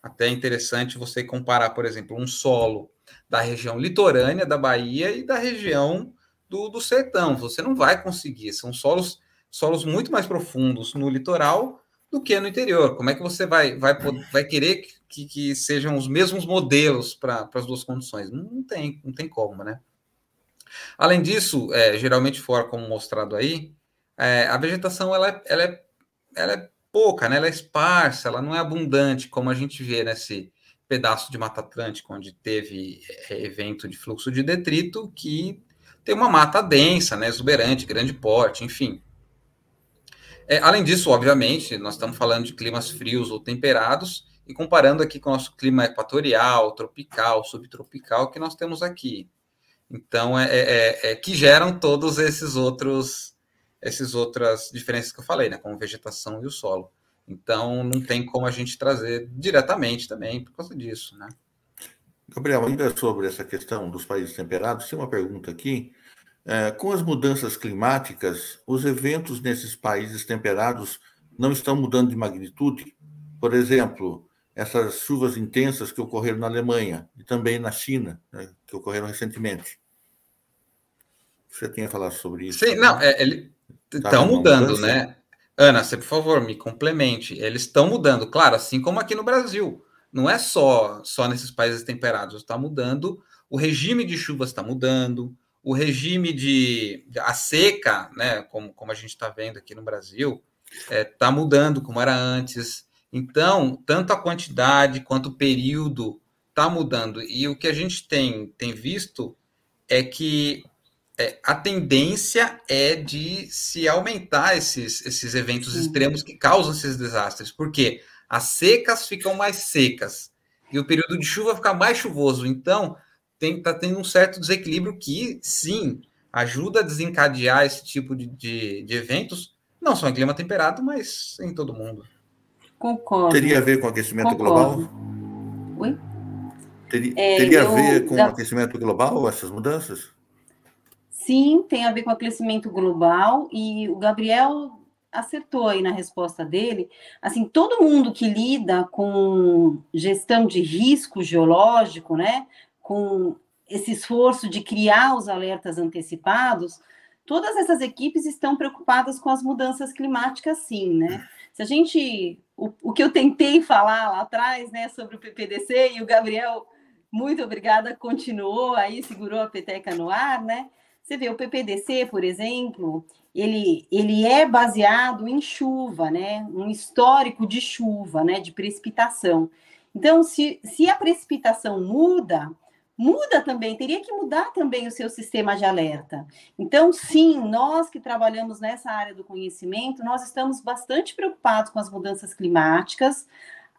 até interessante você comparar, por exemplo, um solo da região litorânea da Bahia e da região do, do sertão. Você não vai conseguir, são solos, solos muito mais profundos no litoral do que no interior. Como é que você vai, vai, vai querer que, que sejam os mesmos modelos para as duas condições? Não tem, não tem como, né? Além disso, é, geralmente fora, como mostrado aí, é, a vegetação ela é, ela, é, ela é pouca, né? ela é esparsa, ela não é abundante, como a gente vê nesse, pedaço de Mata Atlântica onde teve é, evento de fluxo de detrito que tem uma mata densa, né, exuberante, grande porte, enfim. É, além disso, obviamente, nós estamos falando de climas frios ou temperados e comparando aqui com o nosso clima equatorial, tropical, subtropical que nós temos aqui. Então, é, é, é, é que geram todos esses outros, esses outras diferenças que eu falei, né, como vegetação e o solo. Então, não tem como a gente trazer diretamente também por causa disso, né? Gabriel, ainda sobre essa questão dos países temperados, tem uma pergunta aqui. É, com as mudanças climáticas, os eventos nesses países temperados não estão mudando de magnitude? Por exemplo, essas chuvas intensas que ocorreram na Alemanha e também na China, né, que ocorreram recentemente. Você tinha falado sobre isso? Sim, tá não, é, ele... estão tá mudando, mudança? né? Ana, você, por favor, me complemente. Eles estão mudando, claro, assim como aqui no Brasil. Não é só, só nesses países temperados, está mudando. O regime de chuvas está mudando, o regime de. a seca, né, como, como a gente está vendo aqui no Brasil, está é, tá mudando como era antes. Então, tanto a quantidade quanto o período está mudando. E o que a gente tem, tem visto é que é, a tendência é de se aumentar esses, esses eventos Sim. extremos que causam esses desastres, porque as secas ficam mais secas e o período de chuva fica mais chuvoso. Então, está tendo um certo desequilíbrio que, sim, ajuda a desencadear esse tipo de, de, de, eventos, não só em clima temperado, mas em todo mundo. Concordo. Teria a ver com aquecimento Concordo. global? Oi? Teria, é, teria eu, a ver com da... aquecimento global, essas mudanças? Sim, tem a ver com aquecimento global e o Gabriel acertou aí na resposta dele. Assim, todo mundo que lida com gestão de risco geológico, né, com esse esforço de criar os alertas antecipados, todas essas equipes estão preocupadas com as mudanças climáticas, sim, né? É. Se a gente, o, o que eu tentei falar lá atrás, né, sobre o PPDC e o Gabriel, muito obrigada, continuou aí, segurou a peteca no ar, né? Você vê, o PPDC, por exemplo, ele, ele é baseado em chuva, né? Um histórico de chuva, né? De precipitação. Então, se, se a precipitação muda, muda também, teria que mudar também o seu sistema de alerta. Então, sim, nós que trabalhamos nessa área do conhecimento, nós estamos bastante preocupados com as mudanças climáticas,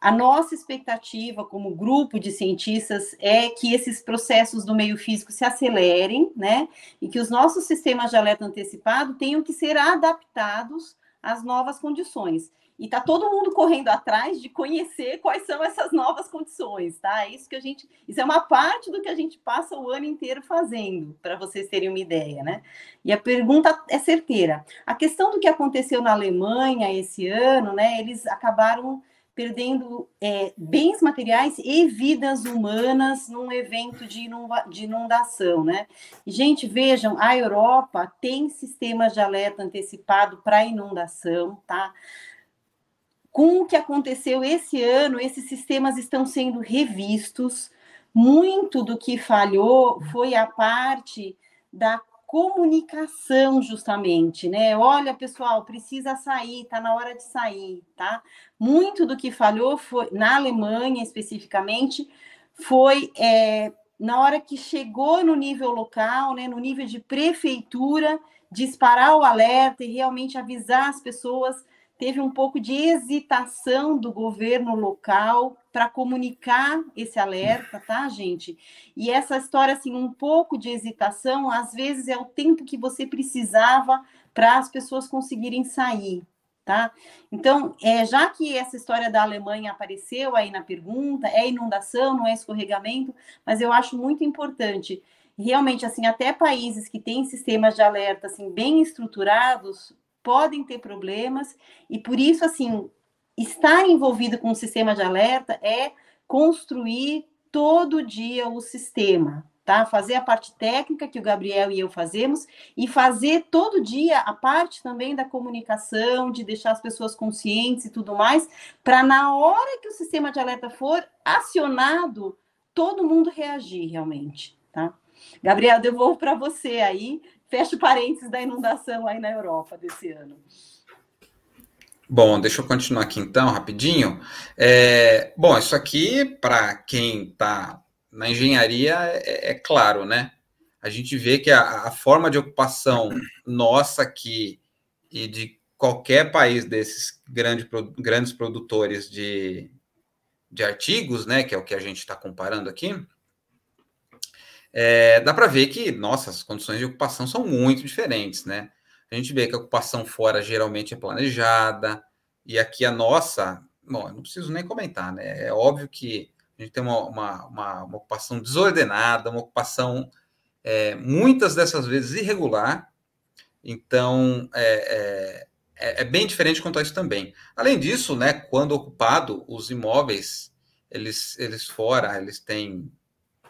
a nossa expectativa como grupo de cientistas é que esses processos do meio físico se acelerem, né? E que os nossos sistemas de alerta antecipado tenham que ser adaptados às novas condições. E tá todo mundo correndo atrás de conhecer quais são essas novas condições, tá? É isso que a gente, isso é uma parte do que a gente passa o ano inteiro fazendo, para vocês terem uma ideia, né? E a pergunta é certeira. A questão do que aconteceu na Alemanha esse ano, né? Eles acabaram perdendo é, bens materiais e vidas humanas num evento de, inunda de inundação, né? Gente, vejam, a Europa tem sistemas de alerta antecipado para inundação, tá? Com o que aconteceu esse ano, esses sistemas estão sendo revistos. Muito do que falhou foi a parte da comunicação, justamente, né? Olha, pessoal, precisa sair, tá na hora de sair, tá? Muito do que falhou foi, na Alemanha especificamente, foi é, na hora que chegou no nível local, né, no nível de prefeitura, disparar o alerta e realmente avisar as pessoas teve um pouco de hesitação do governo local para comunicar esse alerta, tá, gente? E essa história, assim, um pouco de hesitação, às vezes é o tempo que você precisava para as pessoas conseguirem sair, tá? Então, é, já que essa história da Alemanha apareceu aí na pergunta, é inundação, não é escorregamento, mas eu acho muito importante. Realmente, assim, até países que têm sistemas de alerta assim, bem estruturados podem ter problemas, e por isso, assim, estar envolvido com o sistema de alerta é construir todo dia o sistema, tá? Fazer a parte técnica que o Gabriel e eu fazemos e fazer todo dia a parte também da comunicação, de deixar as pessoas conscientes e tudo mais, para na hora que o sistema de alerta for acionado, todo mundo reagir realmente, tá? Gabriel, devolvo para você aí fecha parênteses da inundação aí na Europa desse ano. Bom, deixa eu continuar aqui então, rapidinho. É, bom, isso aqui, para quem está na engenharia, é, é, claro, né? A gente vê que a, a, forma de ocupação nossa aqui e de qualquer país desses grande, grandes produtores de, de artigos, né, que é o que a gente está comparando aqui, é, dá para ver que, nossa, as condições de ocupação são muito diferentes, né? A gente vê que a ocupação fora geralmente é planejada, e aqui a nossa, bom, não preciso nem comentar, né? É óbvio que a gente tem uma, uma, uma, uma ocupação desordenada, uma ocupação é, muitas dessas vezes irregular, então é, é, é, é bem diferente quanto a isso também. Além disso, né, quando ocupado, os imóveis, eles, eles fora, eles têm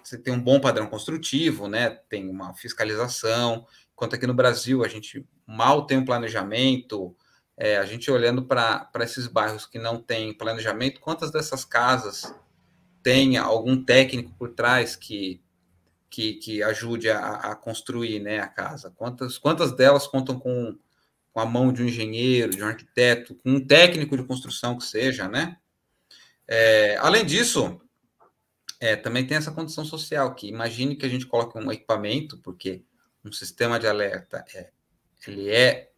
você tem um bom padrão construtivo, né? Tem uma fiscalização, enquanto aqui no Brasil a gente mal tem um planejamento. É, a gente olhando para esses bairros que não tem planejamento, quantas dessas casas tem algum técnico por trás que que, que ajude a, a, construir né, a casa? Quantas, quantas delas contam com, com a mão de um engenheiro, de um arquiteto, com um técnico de construção que seja, né? É, além disso, é, também tem essa condição social, que imagine que a gente coloque um equipamento, porque um sistema de alerta, é, ele é,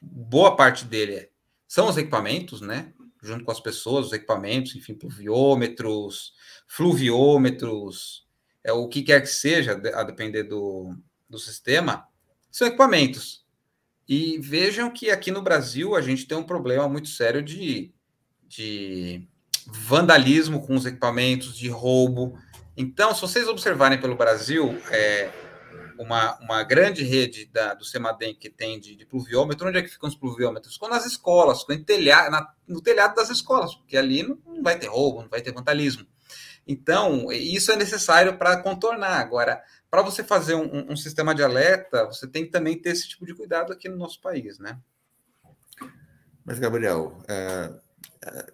boa parte dele é, são os equipamentos, né? Junto com as pessoas, os equipamentos, enfim, pluviômetros, fluviômetros, é, o que quer que seja, a depender do, do sistema, são equipamentos. E vejam que aqui no Brasil a gente tem um problema muito sério de, de vandalismo com os equipamentos, de roubo. Então, se vocês observarem pelo Brasil, é, uma, uma grande rede da, do Semadem que tem de, de, pluviômetro, onde é que ficam os pluviômetros? Ficam nas escolas, ficam em na, no telhado das escolas, porque ali não, não vai ter roubo, não vai ter vandalismo. Então, isso é necessário para contornar. Agora, para você fazer um, um, sistema de alerta, você tem que também ter esse tipo de cuidado aqui no nosso país, né? Mas, Gabriel, é, é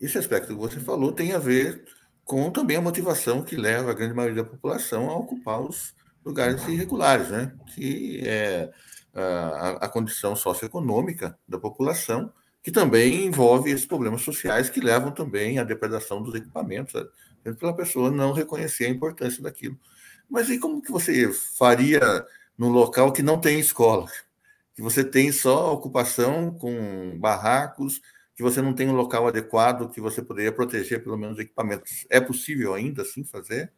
esse aspecto que você falou tem a ver com também a motivação que leva a grande maioria da população a ocupar os lugares irregulares, né? que é a, a condição socioeconômica da população, que também envolve esses problemas sociais que levam também à depredação dos equipamentos, pela pessoa não reconhecer a importância daquilo. Mas e como que você faria num local que não tem escola? Que você tem só ocupação com barracos, que você não tem um local adequado que você poderia proteger pelo menos equipamentos. É possível ainda assim fazer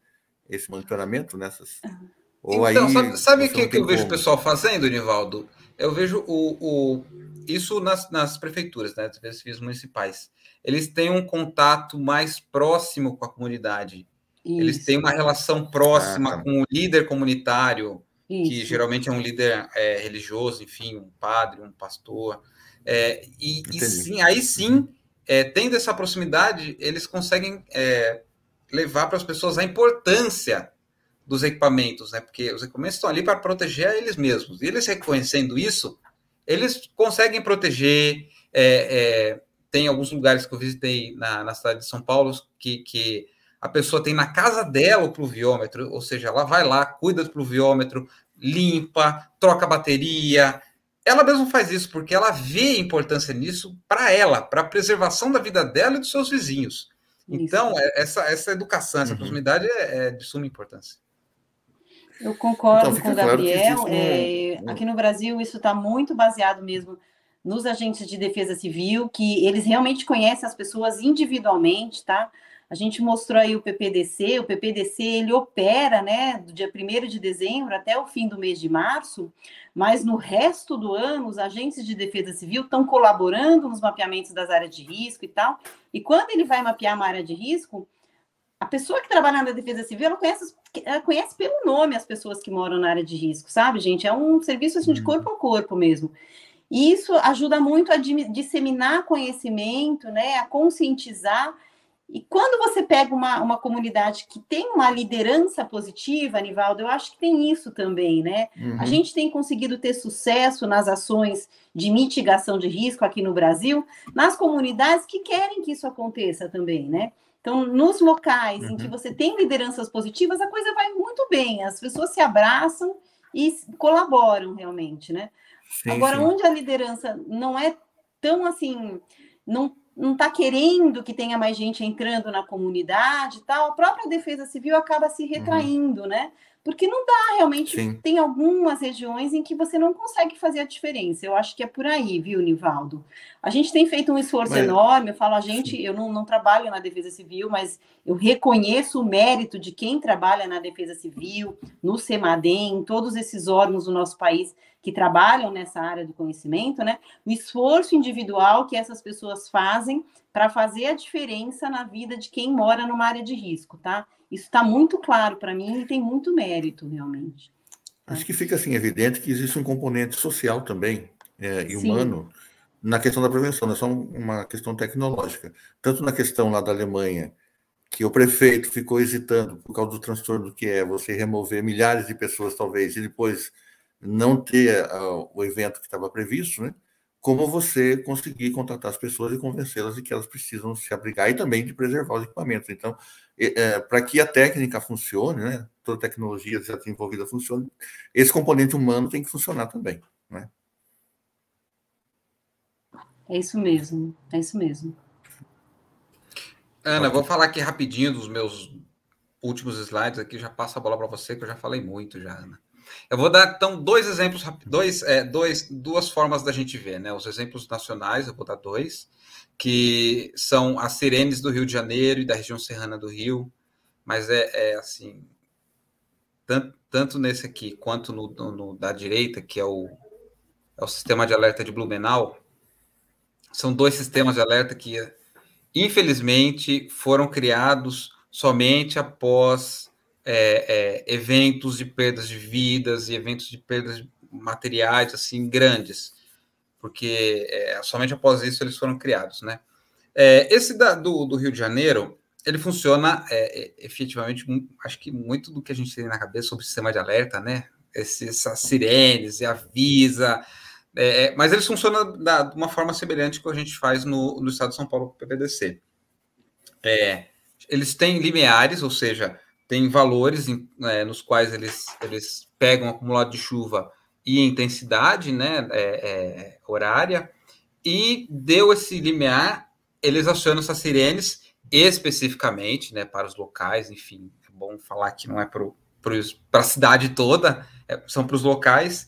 esse monitoramento nessas? Ah. Ou então, aí, sabe o que, que eu como? vejo o pessoal fazendo, Nivaldo? Eu vejo o, o isso nas, nas prefeituras, né, nas prefeituras municipais. Eles têm um contato mais próximo com a comunidade. Isso. Eles têm uma relação próxima ah, tá. com o líder comunitário isso. que geralmente é um líder é, religioso, enfim, um padre, um pastor. É, e, e, sim, aí sim, uhum. é, tendo essa proximidade, eles conseguem é, levar para as pessoas a importância dos equipamentos, né? Porque os equipamentos estão ali para proteger a eles mesmos. E eles reconhecendo isso, eles conseguem proteger. É, é, tem alguns lugares que eu visitei na, na cidade de São Paulo que, que a pessoa tem na casa dela o pluviômetro, ou seja, ela vai lá, cuida do pluviômetro, limpa, troca a bateria. Ela mesma faz isso porque ela vê a importância nisso para ela, para a preservação da vida dela e dos seus vizinhos. Então, isso. Então, essa, essa educação, essa uhum. proximidade é, é de suma importância. Eu concordo então, com o Gabriel. é, né? Aqui no Brasil, isso está muito baseado mesmo nos agentes de defesa civil, que eles realmente conhecem as pessoas individualmente, tá? A gente mostrou aí o PPDC, o PPDC ele opera, né, do dia 1 de dezembro até o fim do mês de março, mas no resto do ano os agentes de defesa civil estão colaborando nos mapeamentos das áreas de risco e tal. E quando ele vai mapear uma área de risco, a pessoa que trabalha na defesa civil, ela conhece, ela conhece pelo nome as pessoas que moram na área de risco, sabe, gente? É um serviço assim de uhum. corpo a corpo mesmo. E isso ajuda muito a disseminar conhecimento, né, a conscientizar e quando você pega uma, uma comunidade que tem uma liderança positiva, Anivaldo, eu acho que tem isso também, né? Uhum. A gente tem conseguido ter sucesso nas ações de mitigação de risco aqui no Brasil, nas comunidades que querem que isso aconteça também, né? Então, nos locais uhum. em que uhum. você tem lideranças positivas, a coisa vai muito bem, as pessoas se abraçam e colaboram realmente, né? Sim, Agora, sim. onde a liderança não é tão assim, não não está querendo que tenha mais gente entrando na comunidade tal, a própria defesa civil acaba se uhum. retraindo, né? Porque não dá, realmente Sim. tem algumas regiões em que você não consegue fazer a diferença. Eu acho que é por aí, viu, Nivaldo? A gente tem feito um esforço mas... enorme, eu falo, a gente, Sim. eu não, não trabalho na defesa civil, mas eu reconheço o mérito de quem trabalha na defesa civil, no SEMADEM, em todos esses órgãos do nosso país que trabalham nessa área do conhecimento, né? O esforço individual que essas pessoas fazem para fazer a diferença na vida de quem mora numa área de risco, tá? Isso está muito claro para mim e tem muito mérito, realmente. Acho que fica assim evidente que existe um componente social também é, e Sim. humano na questão da prevenção, não é só uma questão tecnológica. Tanto na questão lá da Alemanha, que o prefeito ficou hesitando por causa do transtorno que é você remover milhares de pessoas, talvez, e depois não ter uh, o evento que estava previsto, né? como você conseguir contratar as pessoas e convencê-las de que elas precisam se abrigar e também de preservar os equipamentos. Então, é, para que a técnica funcione, né? toda tecnologia já desenvolvida funcione, esse componente humano tem que funcionar também. Né? É isso mesmo, é isso mesmo. Ana, vou falar aqui rapidinho dos meus últimos slides aqui, já passo a bola para você, que eu já falei muito já, Ana. Eu vou dar então dois exemplos, dois, é, dois, duas formas da gente ver, né? Os exemplos nacionais, eu vou dar dois, que são as sirenes do Rio de Janeiro e da região serrana do Rio, mas é, é assim, tanto, tanto, nesse aqui quanto no, no, no, da direita, que é o, é o sistema de alerta de Blumenau, são dois sistemas de alerta que, infelizmente, foram criados somente após é, é, eventos de perdas de vidas e eventos de perdas materiais assim grandes, porque é, somente após isso eles foram criados, né? É, esse da, do, do, Rio de Janeiro, ele funciona é, é, efetivamente, acho que muito do que a gente tem na cabeça sobre sistema de alerta, né? Esse, essas sirenes e avisa, mas eles funcionam da, de uma forma semelhante que a gente faz no, no estado de São Paulo com o PBDC. eles têm lineares, ou seja, tem valores é, nos quais eles, eles pegam acumulado de chuva e intensidade né, é, é, horária, e deu esse limiar, eles acionam essas sirenes especificamente né, para os locais, enfim, é bom falar que não é para a cidade toda, é, são para os locais,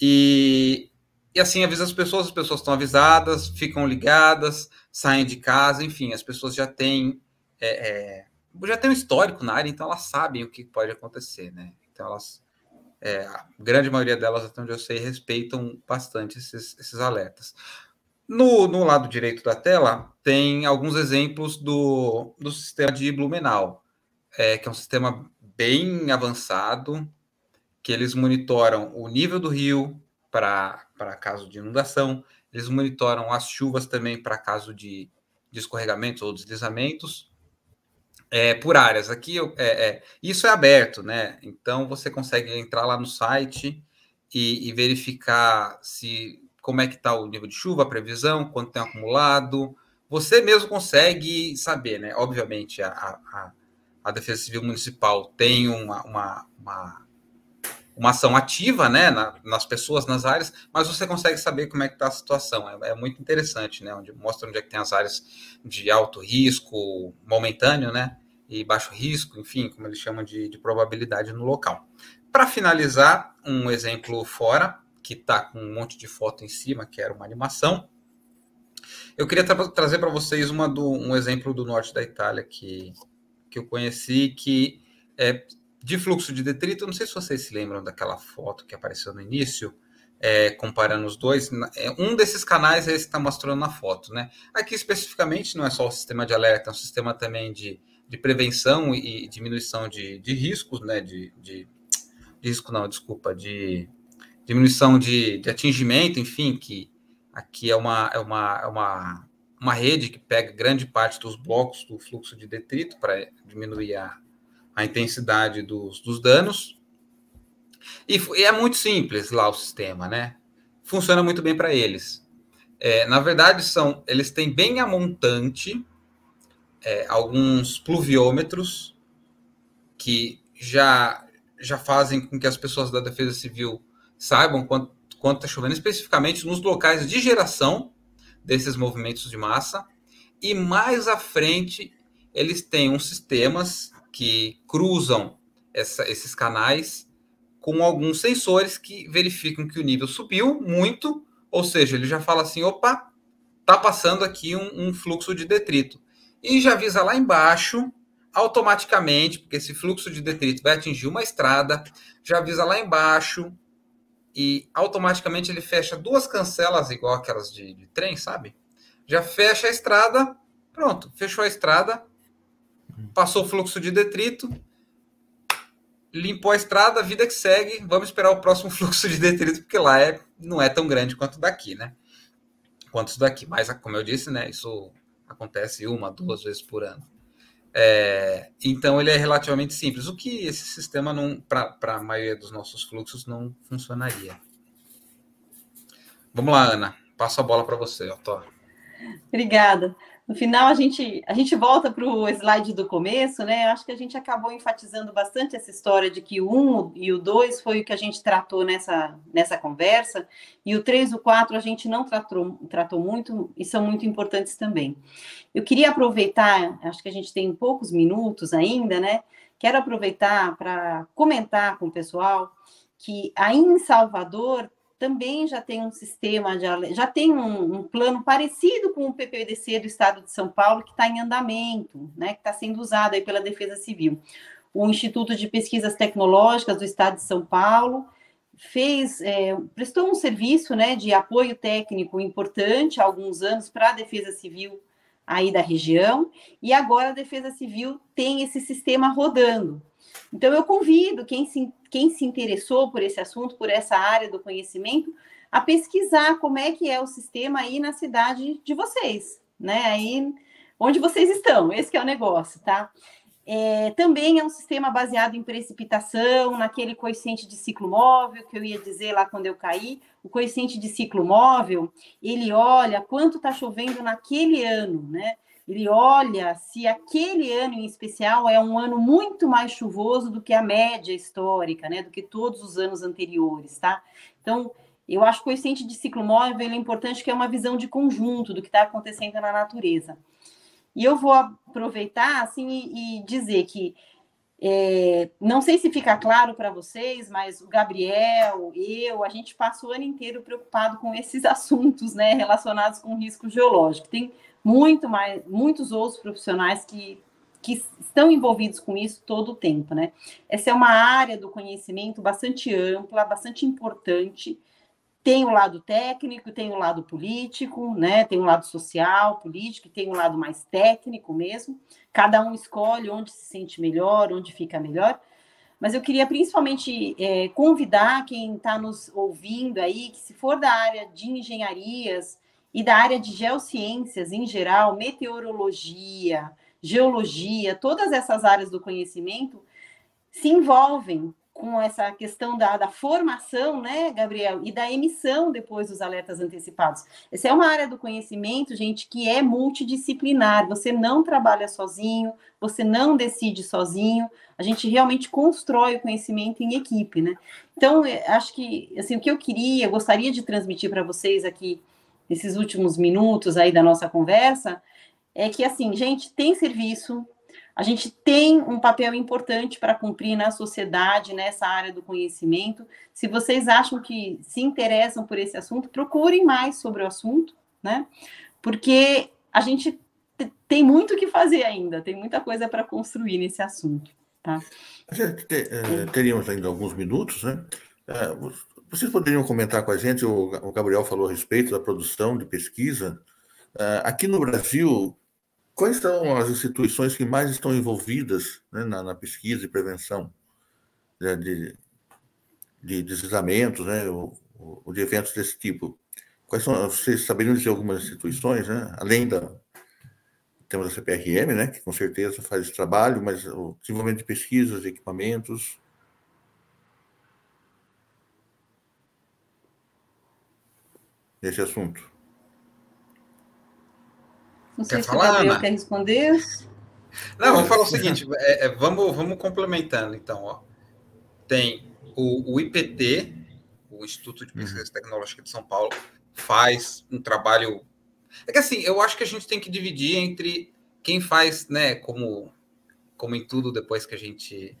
e, e assim avisa as pessoas, as pessoas estão avisadas, ficam ligadas, saem de casa, enfim, as pessoas já têm é, é, já tem um histórico na área, então elas sabem o que pode acontecer, né? Então elas, é, a grande maioria delas, até onde eu sei, respeitam bastante esses, esses alertas. No, no lado direito da tela, tem alguns exemplos do, do sistema de Blumenau, é, que é um sistema bem avançado, que eles monitoram o nível do rio para caso de inundação, eles monitoram as chuvas também para caso de, de escorregamentos ou deslizamentos, é, por áreas. Aqui é, é, isso é aberto, né? Então você consegue entrar lá no site e, e verificar se como é que está o nível de chuva, a previsão, quanto tem acumulado. Você mesmo consegue saber, né? Obviamente, a, a, a Defesa Civil Municipal tem uma, uma, uma, uma ação ativa, né? Na, nas pessoas, nas áreas, mas você consegue saber como é que está a situação. É, é, muito interessante, né? Onde mostra onde é que tem as áreas de alto risco momentâneo, né? e baixo risco, enfim, como eles chamam de, de probabilidade no local. Para finalizar, um exemplo fora, que está com um monte de foto em cima, que era uma animação. Eu queria tra trazer para vocês uma do, um exemplo do norte da Itália que, que eu conheci, que é de fluxo de detrito. Não sei se vocês se lembram daquela foto que apareceu no início, é, comparando os dois. É, um desses canais é esse que está mostrando na foto. Né? Aqui especificamente não é só o sistema de alerta, é um sistema também de de prevenção e diminuição de, de riscos, né, de, de, de risco não, desculpa, de diminuição de, de atingimento, enfim, que aqui é uma, é uma, é uma, uma rede que pega grande parte dos blocos do fluxo de detrito para diminuir a, a intensidade dos, dos danos. E, e, é muito simples lá o sistema, né? Funciona muito bem para eles. É, na verdade, são eles têm bem a montante é, alguns pluviômetros que já, já fazem com que as pessoas da Defesa Civil saibam quanto está chovendo, especificamente nos locais de geração desses movimentos de massa. E mais à frente, eles têm uns sistemas que cruzam essa, esses canais com alguns sensores que verificam que o nível subiu muito, ou seja, ele já fala assim: opa, tá passando aqui um, um fluxo de detrito e já avisa lá embaixo, automaticamente, porque esse fluxo de detrito vai atingir uma estrada, já avisa lá embaixo e automaticamente ele fecha duas cancelas igual aquelas de, de trem, sabe? Já fecha a estrada, pronto, fechou a estrada, passou o fluxo de detrito, limpou a estrada, vida que segue, vamos esperar o próximo <laughs> fluxo de detrito, porque lá é, não é tão grande quanto daqui, né? Quanto isso daqui. Mas, como eu disse, né, isso acontece uma, duas vezes por ano. É, então ele é relativamente simples, o que esse sistema não, para a maioria dos nossos fluxos, não funcionaria. Vamos lá, Ana. Passo a bola para você, Otó. Obrigada. No final, a gente, a gente volta para o slide do começo, né? Acho que a gente acabou enfatizando bastante essa história de que o 1 e o 2 foi o que a gente tratou nessa, nessa conversa, e o 3 e o 4 a gente não tratou, tratou muito e são muito importantes também. Eu queria aproveitar, acho que a gente tem poucos minutos ainda, né? Quero aproveitar para comentar com o pessoal que aí em Salvador também já tem um sistema de já tem um, um plano parecido com o PPDC do Estado de São Paulo que está em andamento, né, que está sendo usado aí pela Defesa Civil. O Instituto de Pesquisas Tecnológicas do Estado de São Paulo fez é, prestou um serviço, né, de apoio técnico importante há alguns anos para a Defesa Civil aí da região e agora a Defesa Civil tem esse sistema rodando. Então eu convido quem se quem se interessou por esse assunto, por essa área do conhecimento, a pesquisar como é que é o sistema aí na cidade de vocês, né? Aí onde vocês estão, esse é o negócio, tá? É, também é um sistema baseado em precipitação, naquele coeficiente de ciclo móvel que eu ia dizer lá quando eu caí. O coeficiente de ciclo móvel, ele olha quanto está chovendo naquele ano, né? ele olha se aquele ano em especial é um ano muito mais chuvoso do que a média histórica, né, do que todos os anos anteriores, tá? Então, eu acho que o coeficiente de ciclo móvel é importante, que é uma visão de conjunto do que está acontecendo na natureza. E eu vou aproveitar, assim, e, e dizer que é, não sei se fica claro para vocês, mas o Gabriel, eu, a gente passa o ano inteiro preocupado com esses <laughs> assuntos né, relacionados com risco geológico. Tem muito mais, muitos outros profissionais que, que estão envolvidos com isso todo o tempo. Né? Essa é uma área do conhecimento bastante ampla, bastante importante, tem o um lado técnico, tem o um lado político, né? Tem um lado social, político, tem um lado mais técnico mesmo. Cada um escolhe onde se sente melhor, onde fica melhor. Mas eu queria principalmente é, convidar quem está nos ouvindo aí, que se for da área de engenharias e da área de geociências em geral, meteorologia, geologia, todas essas áreas do conhecimento, se envolvem, com essa questão da, da, formação, né, Gabriel, e da emissão depois dos alertas antecipados. Essa é uma área do conhecimento, gente, que é multidisciplinar. Você não trabalha sozinho, você não decide sozinho. A gente realmente constrói o conhecimento em equipe, né? Então, é, acho que assim o que eu queria, gostaria de transmitir para vocês aqui nesses últimos minutos aí da nossa conversa é que assim, gente, tem serviço, a gente tem um papel importante para cumprir na sociedade, nessa área do conhecimento. Se vocês acham que se interessam por esse assunto, procurem mais sobre o assunto, né? Porque a gente tem muito o que fazer ainda, tem muita coisa para construir nesse assunto. Tá? Eh, Teríamos ainda alguns minutos, né? Eh, vocês poderiam comentar com a gente, o Gabriel falou a respeito da produção de pesquisa. Eh, aqui no Brasil, Quais são as instituições que mais estão envolvidas né, na, na, pesquisa e prevenção né, de, de deslizamentos né, ou, ou, de eventos desse tipo? Quais são, vocês saberiam dizer algumas instituições, né, além da, temos a CPRM, né, que com certeza faz esse trabalho, mas o desenvolvimento de pesquisas, de equipamentos. Nesse assunto. Não sei Quer se falar, o Gabriel Ana? quer responder. Não, vamos falar o seguinte, é, é, vamos, vamos complementando, então. Ó. Tem o, o IPT, o Instituto de Pesquisa uhum. Tecnológica de São Paulo, faz um trabalho... É que assim, eu acho que a gente tem que dividir entre quem faz, né, como, como em tudo depois que a gente,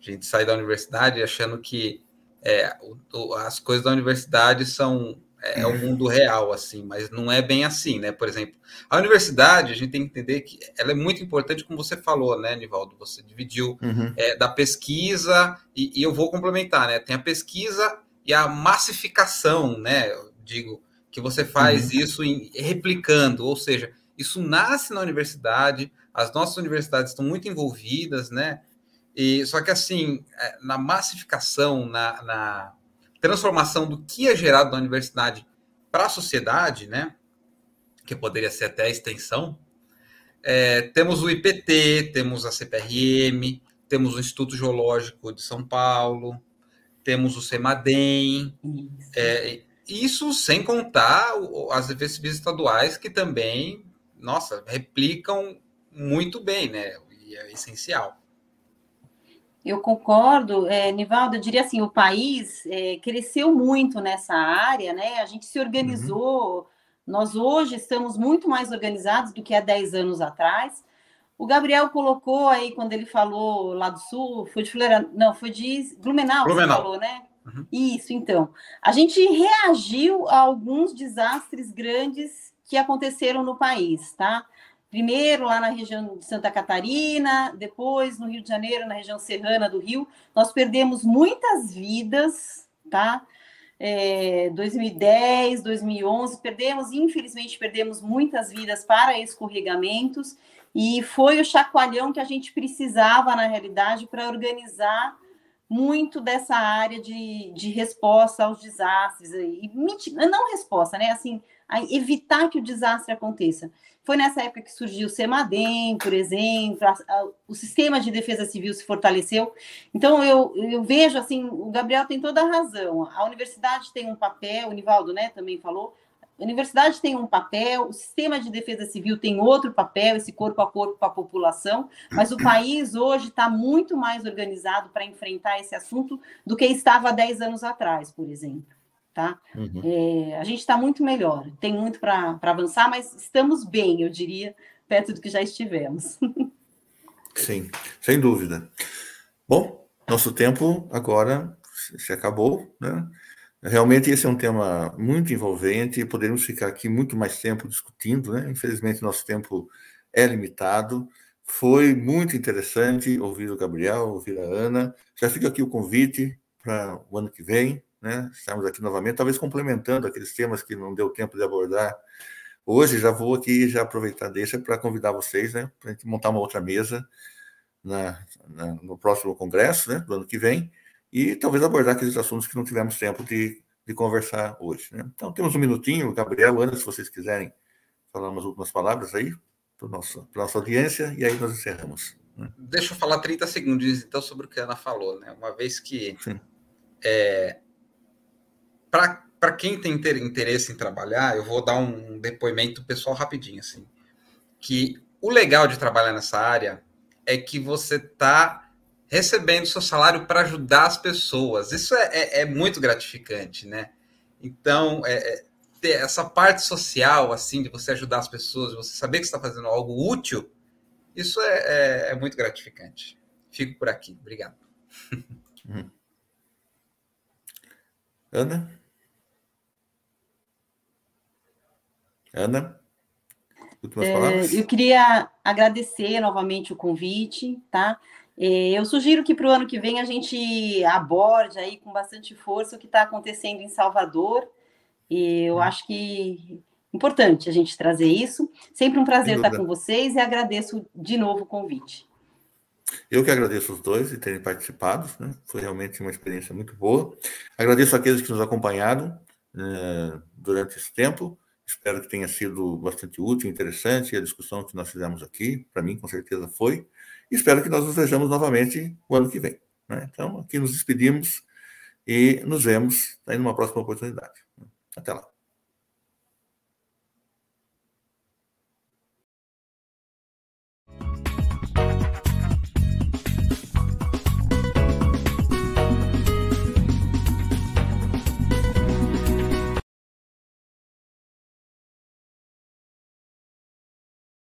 a gente sai da universidade, achando que é, o, as coisas da universidade são é, é o mundo real, assim, mas não é bem assim, né? Por exemplo, a universidade, a gente tem que entender que ela é muito importante, como você falou, né, Nivaldo? Você dividiu uhum. é, da pesquisa, e, e, eu vou complementar, né? Tem a pesquisa e a massificação, né? Eu digo, que você faz uhum. isso em, replicando, ou seja, isso nasce na universidade, as nossas universidades estão muito envolvidas, né? E, só que assim, é, na massificação, na, na transformação do que é gerado na universidade para a sociedade, né? Que poderia ser até a extensão. É, temos o IPT, temos a CPRM, temos o Instituto Geológico de São Paulo, temos o CEMADEM, isso, é, isso sem contar as universidades estaduais que também, nossa, replicam muito bem, né? E é essencial. Eu concordo, é, Nivaldo, eu diria assim, o país é, cresceu muito nessa área, né? A gente se uhum. organizou, uhum. nós hoje estamos muito mais organizados do que há 10 anos atrás. O Gabriel colocou aí, quando ele falou lá do Sul, foi de Florian... não, foi de Blumenau, Blumenau. Você falou, né? Uhum. Isso, então. A gente reagiu a alguns desastres grandes que aconteceram no país, tá? primeiro lá na região de Santa Catarina, depois no Rio de Janeiro, na região serrana do Rio. Nós perdemos muitas vidas, tá? É, 2010, 2011, perdemos, infelizmente, perdemos muitas vidas para escorregamentos e foi o chacoalhão que a gente precisava, na realidade, para organizar muito dessa área de, de resposta aos desastres, e, não resposta, né? Assim, evitar que o desastre aconteça. Foi nessa época que surgiu o SEMADEM, por exemplo, a, a, o sistema de defesa civil se fortaleceu. Então, eu, eu vejo, assim, o Gabriel tem toda a razão. A universidade tem um papel, o Nivaldo né, também falou, a universidade tem um papel, o sistema de defesa civil tem outro papel, esse corpo a corpo com a população, mas o país hoje está muito mais organizado para enfrentar esse assunto do que estava há 10 anos atrás, por exemplo tá? Uhum. É, a gente está muito melhor, tem muito para avançar, mas estamos bem, eu diria, perto do que já estivemos. <laughs> Sim, sem dúvida. Bom, nosso tempo agora se acabou, né? Realmente esse é um tema muito envolvente e poderíamos ficar aqui muito mais tempo discutindo, né? Infelizmente nosso tempo é limitado. Foi muito interessante ouvir o Gabriel, ouvir a Ana. Já fica aqui o convite para o ano que vem, né? Estamos aqui novamente, talvez complementando aqueles temas que não deu tempo de abordar hoje. Já vou aqui já aproveitar deixa para convidar vocês, né, para a gente montar uma outra mesa na, na, no próximo congresso, né, do ano que vem, e talvez abordar aqueles assuntos que não tivemos tempo de, de conversar hoje. Né? Então temos um minutinho, Gabriel, Ana, se vocês quiserem falar umas últimas palavras aí para nossa pra nossa audiência e aí nós encerramos. Né? Deixa eu falar 30 segundos então sobre o que a Ana falou, né? Uma vez que é, para quem tem interesse em trabalhar, eu vou dar um depoimento pessoal rapidinho, assim. Que o legal de trabalhar nessa área é que você está recebendo seu salário para ajudar as pessoas. Isso é, é, é muito gratificante, né? Então, é, é, ter essa parte social, assim, de você ajudar as pessoas, de você saber que está fazendo algo útil, isso é, é, é, muito gratificante. Fico por aqui. Obrigado. Uhum. Ana? Ana? é, Eu queria agradecer novamente o convite, tá? É, eu sugiro que para o ano que vem a gente aborde aí com bastante força o que está acontecendo em Salvador. E eu uhum. acho que é importante a gente trazer isso. Sempre um prazer estar com vocês e agradeço de novo o convite. Eu que agradeço os dois de terem participado, né? foi realmente uma experiência muito boa. Agradeço aqueles que nos acompanharam né, durante esse tempo. Espero que tenha sido bastante útil, interessante a discussão que nós fizemos aqui. Para mim, com certeza foi. espero que nós nos vejamos novamente o ano que vem. Né? Então, aqui nos despedimos e nos vemos em numa próxima oportunidade. Até lá.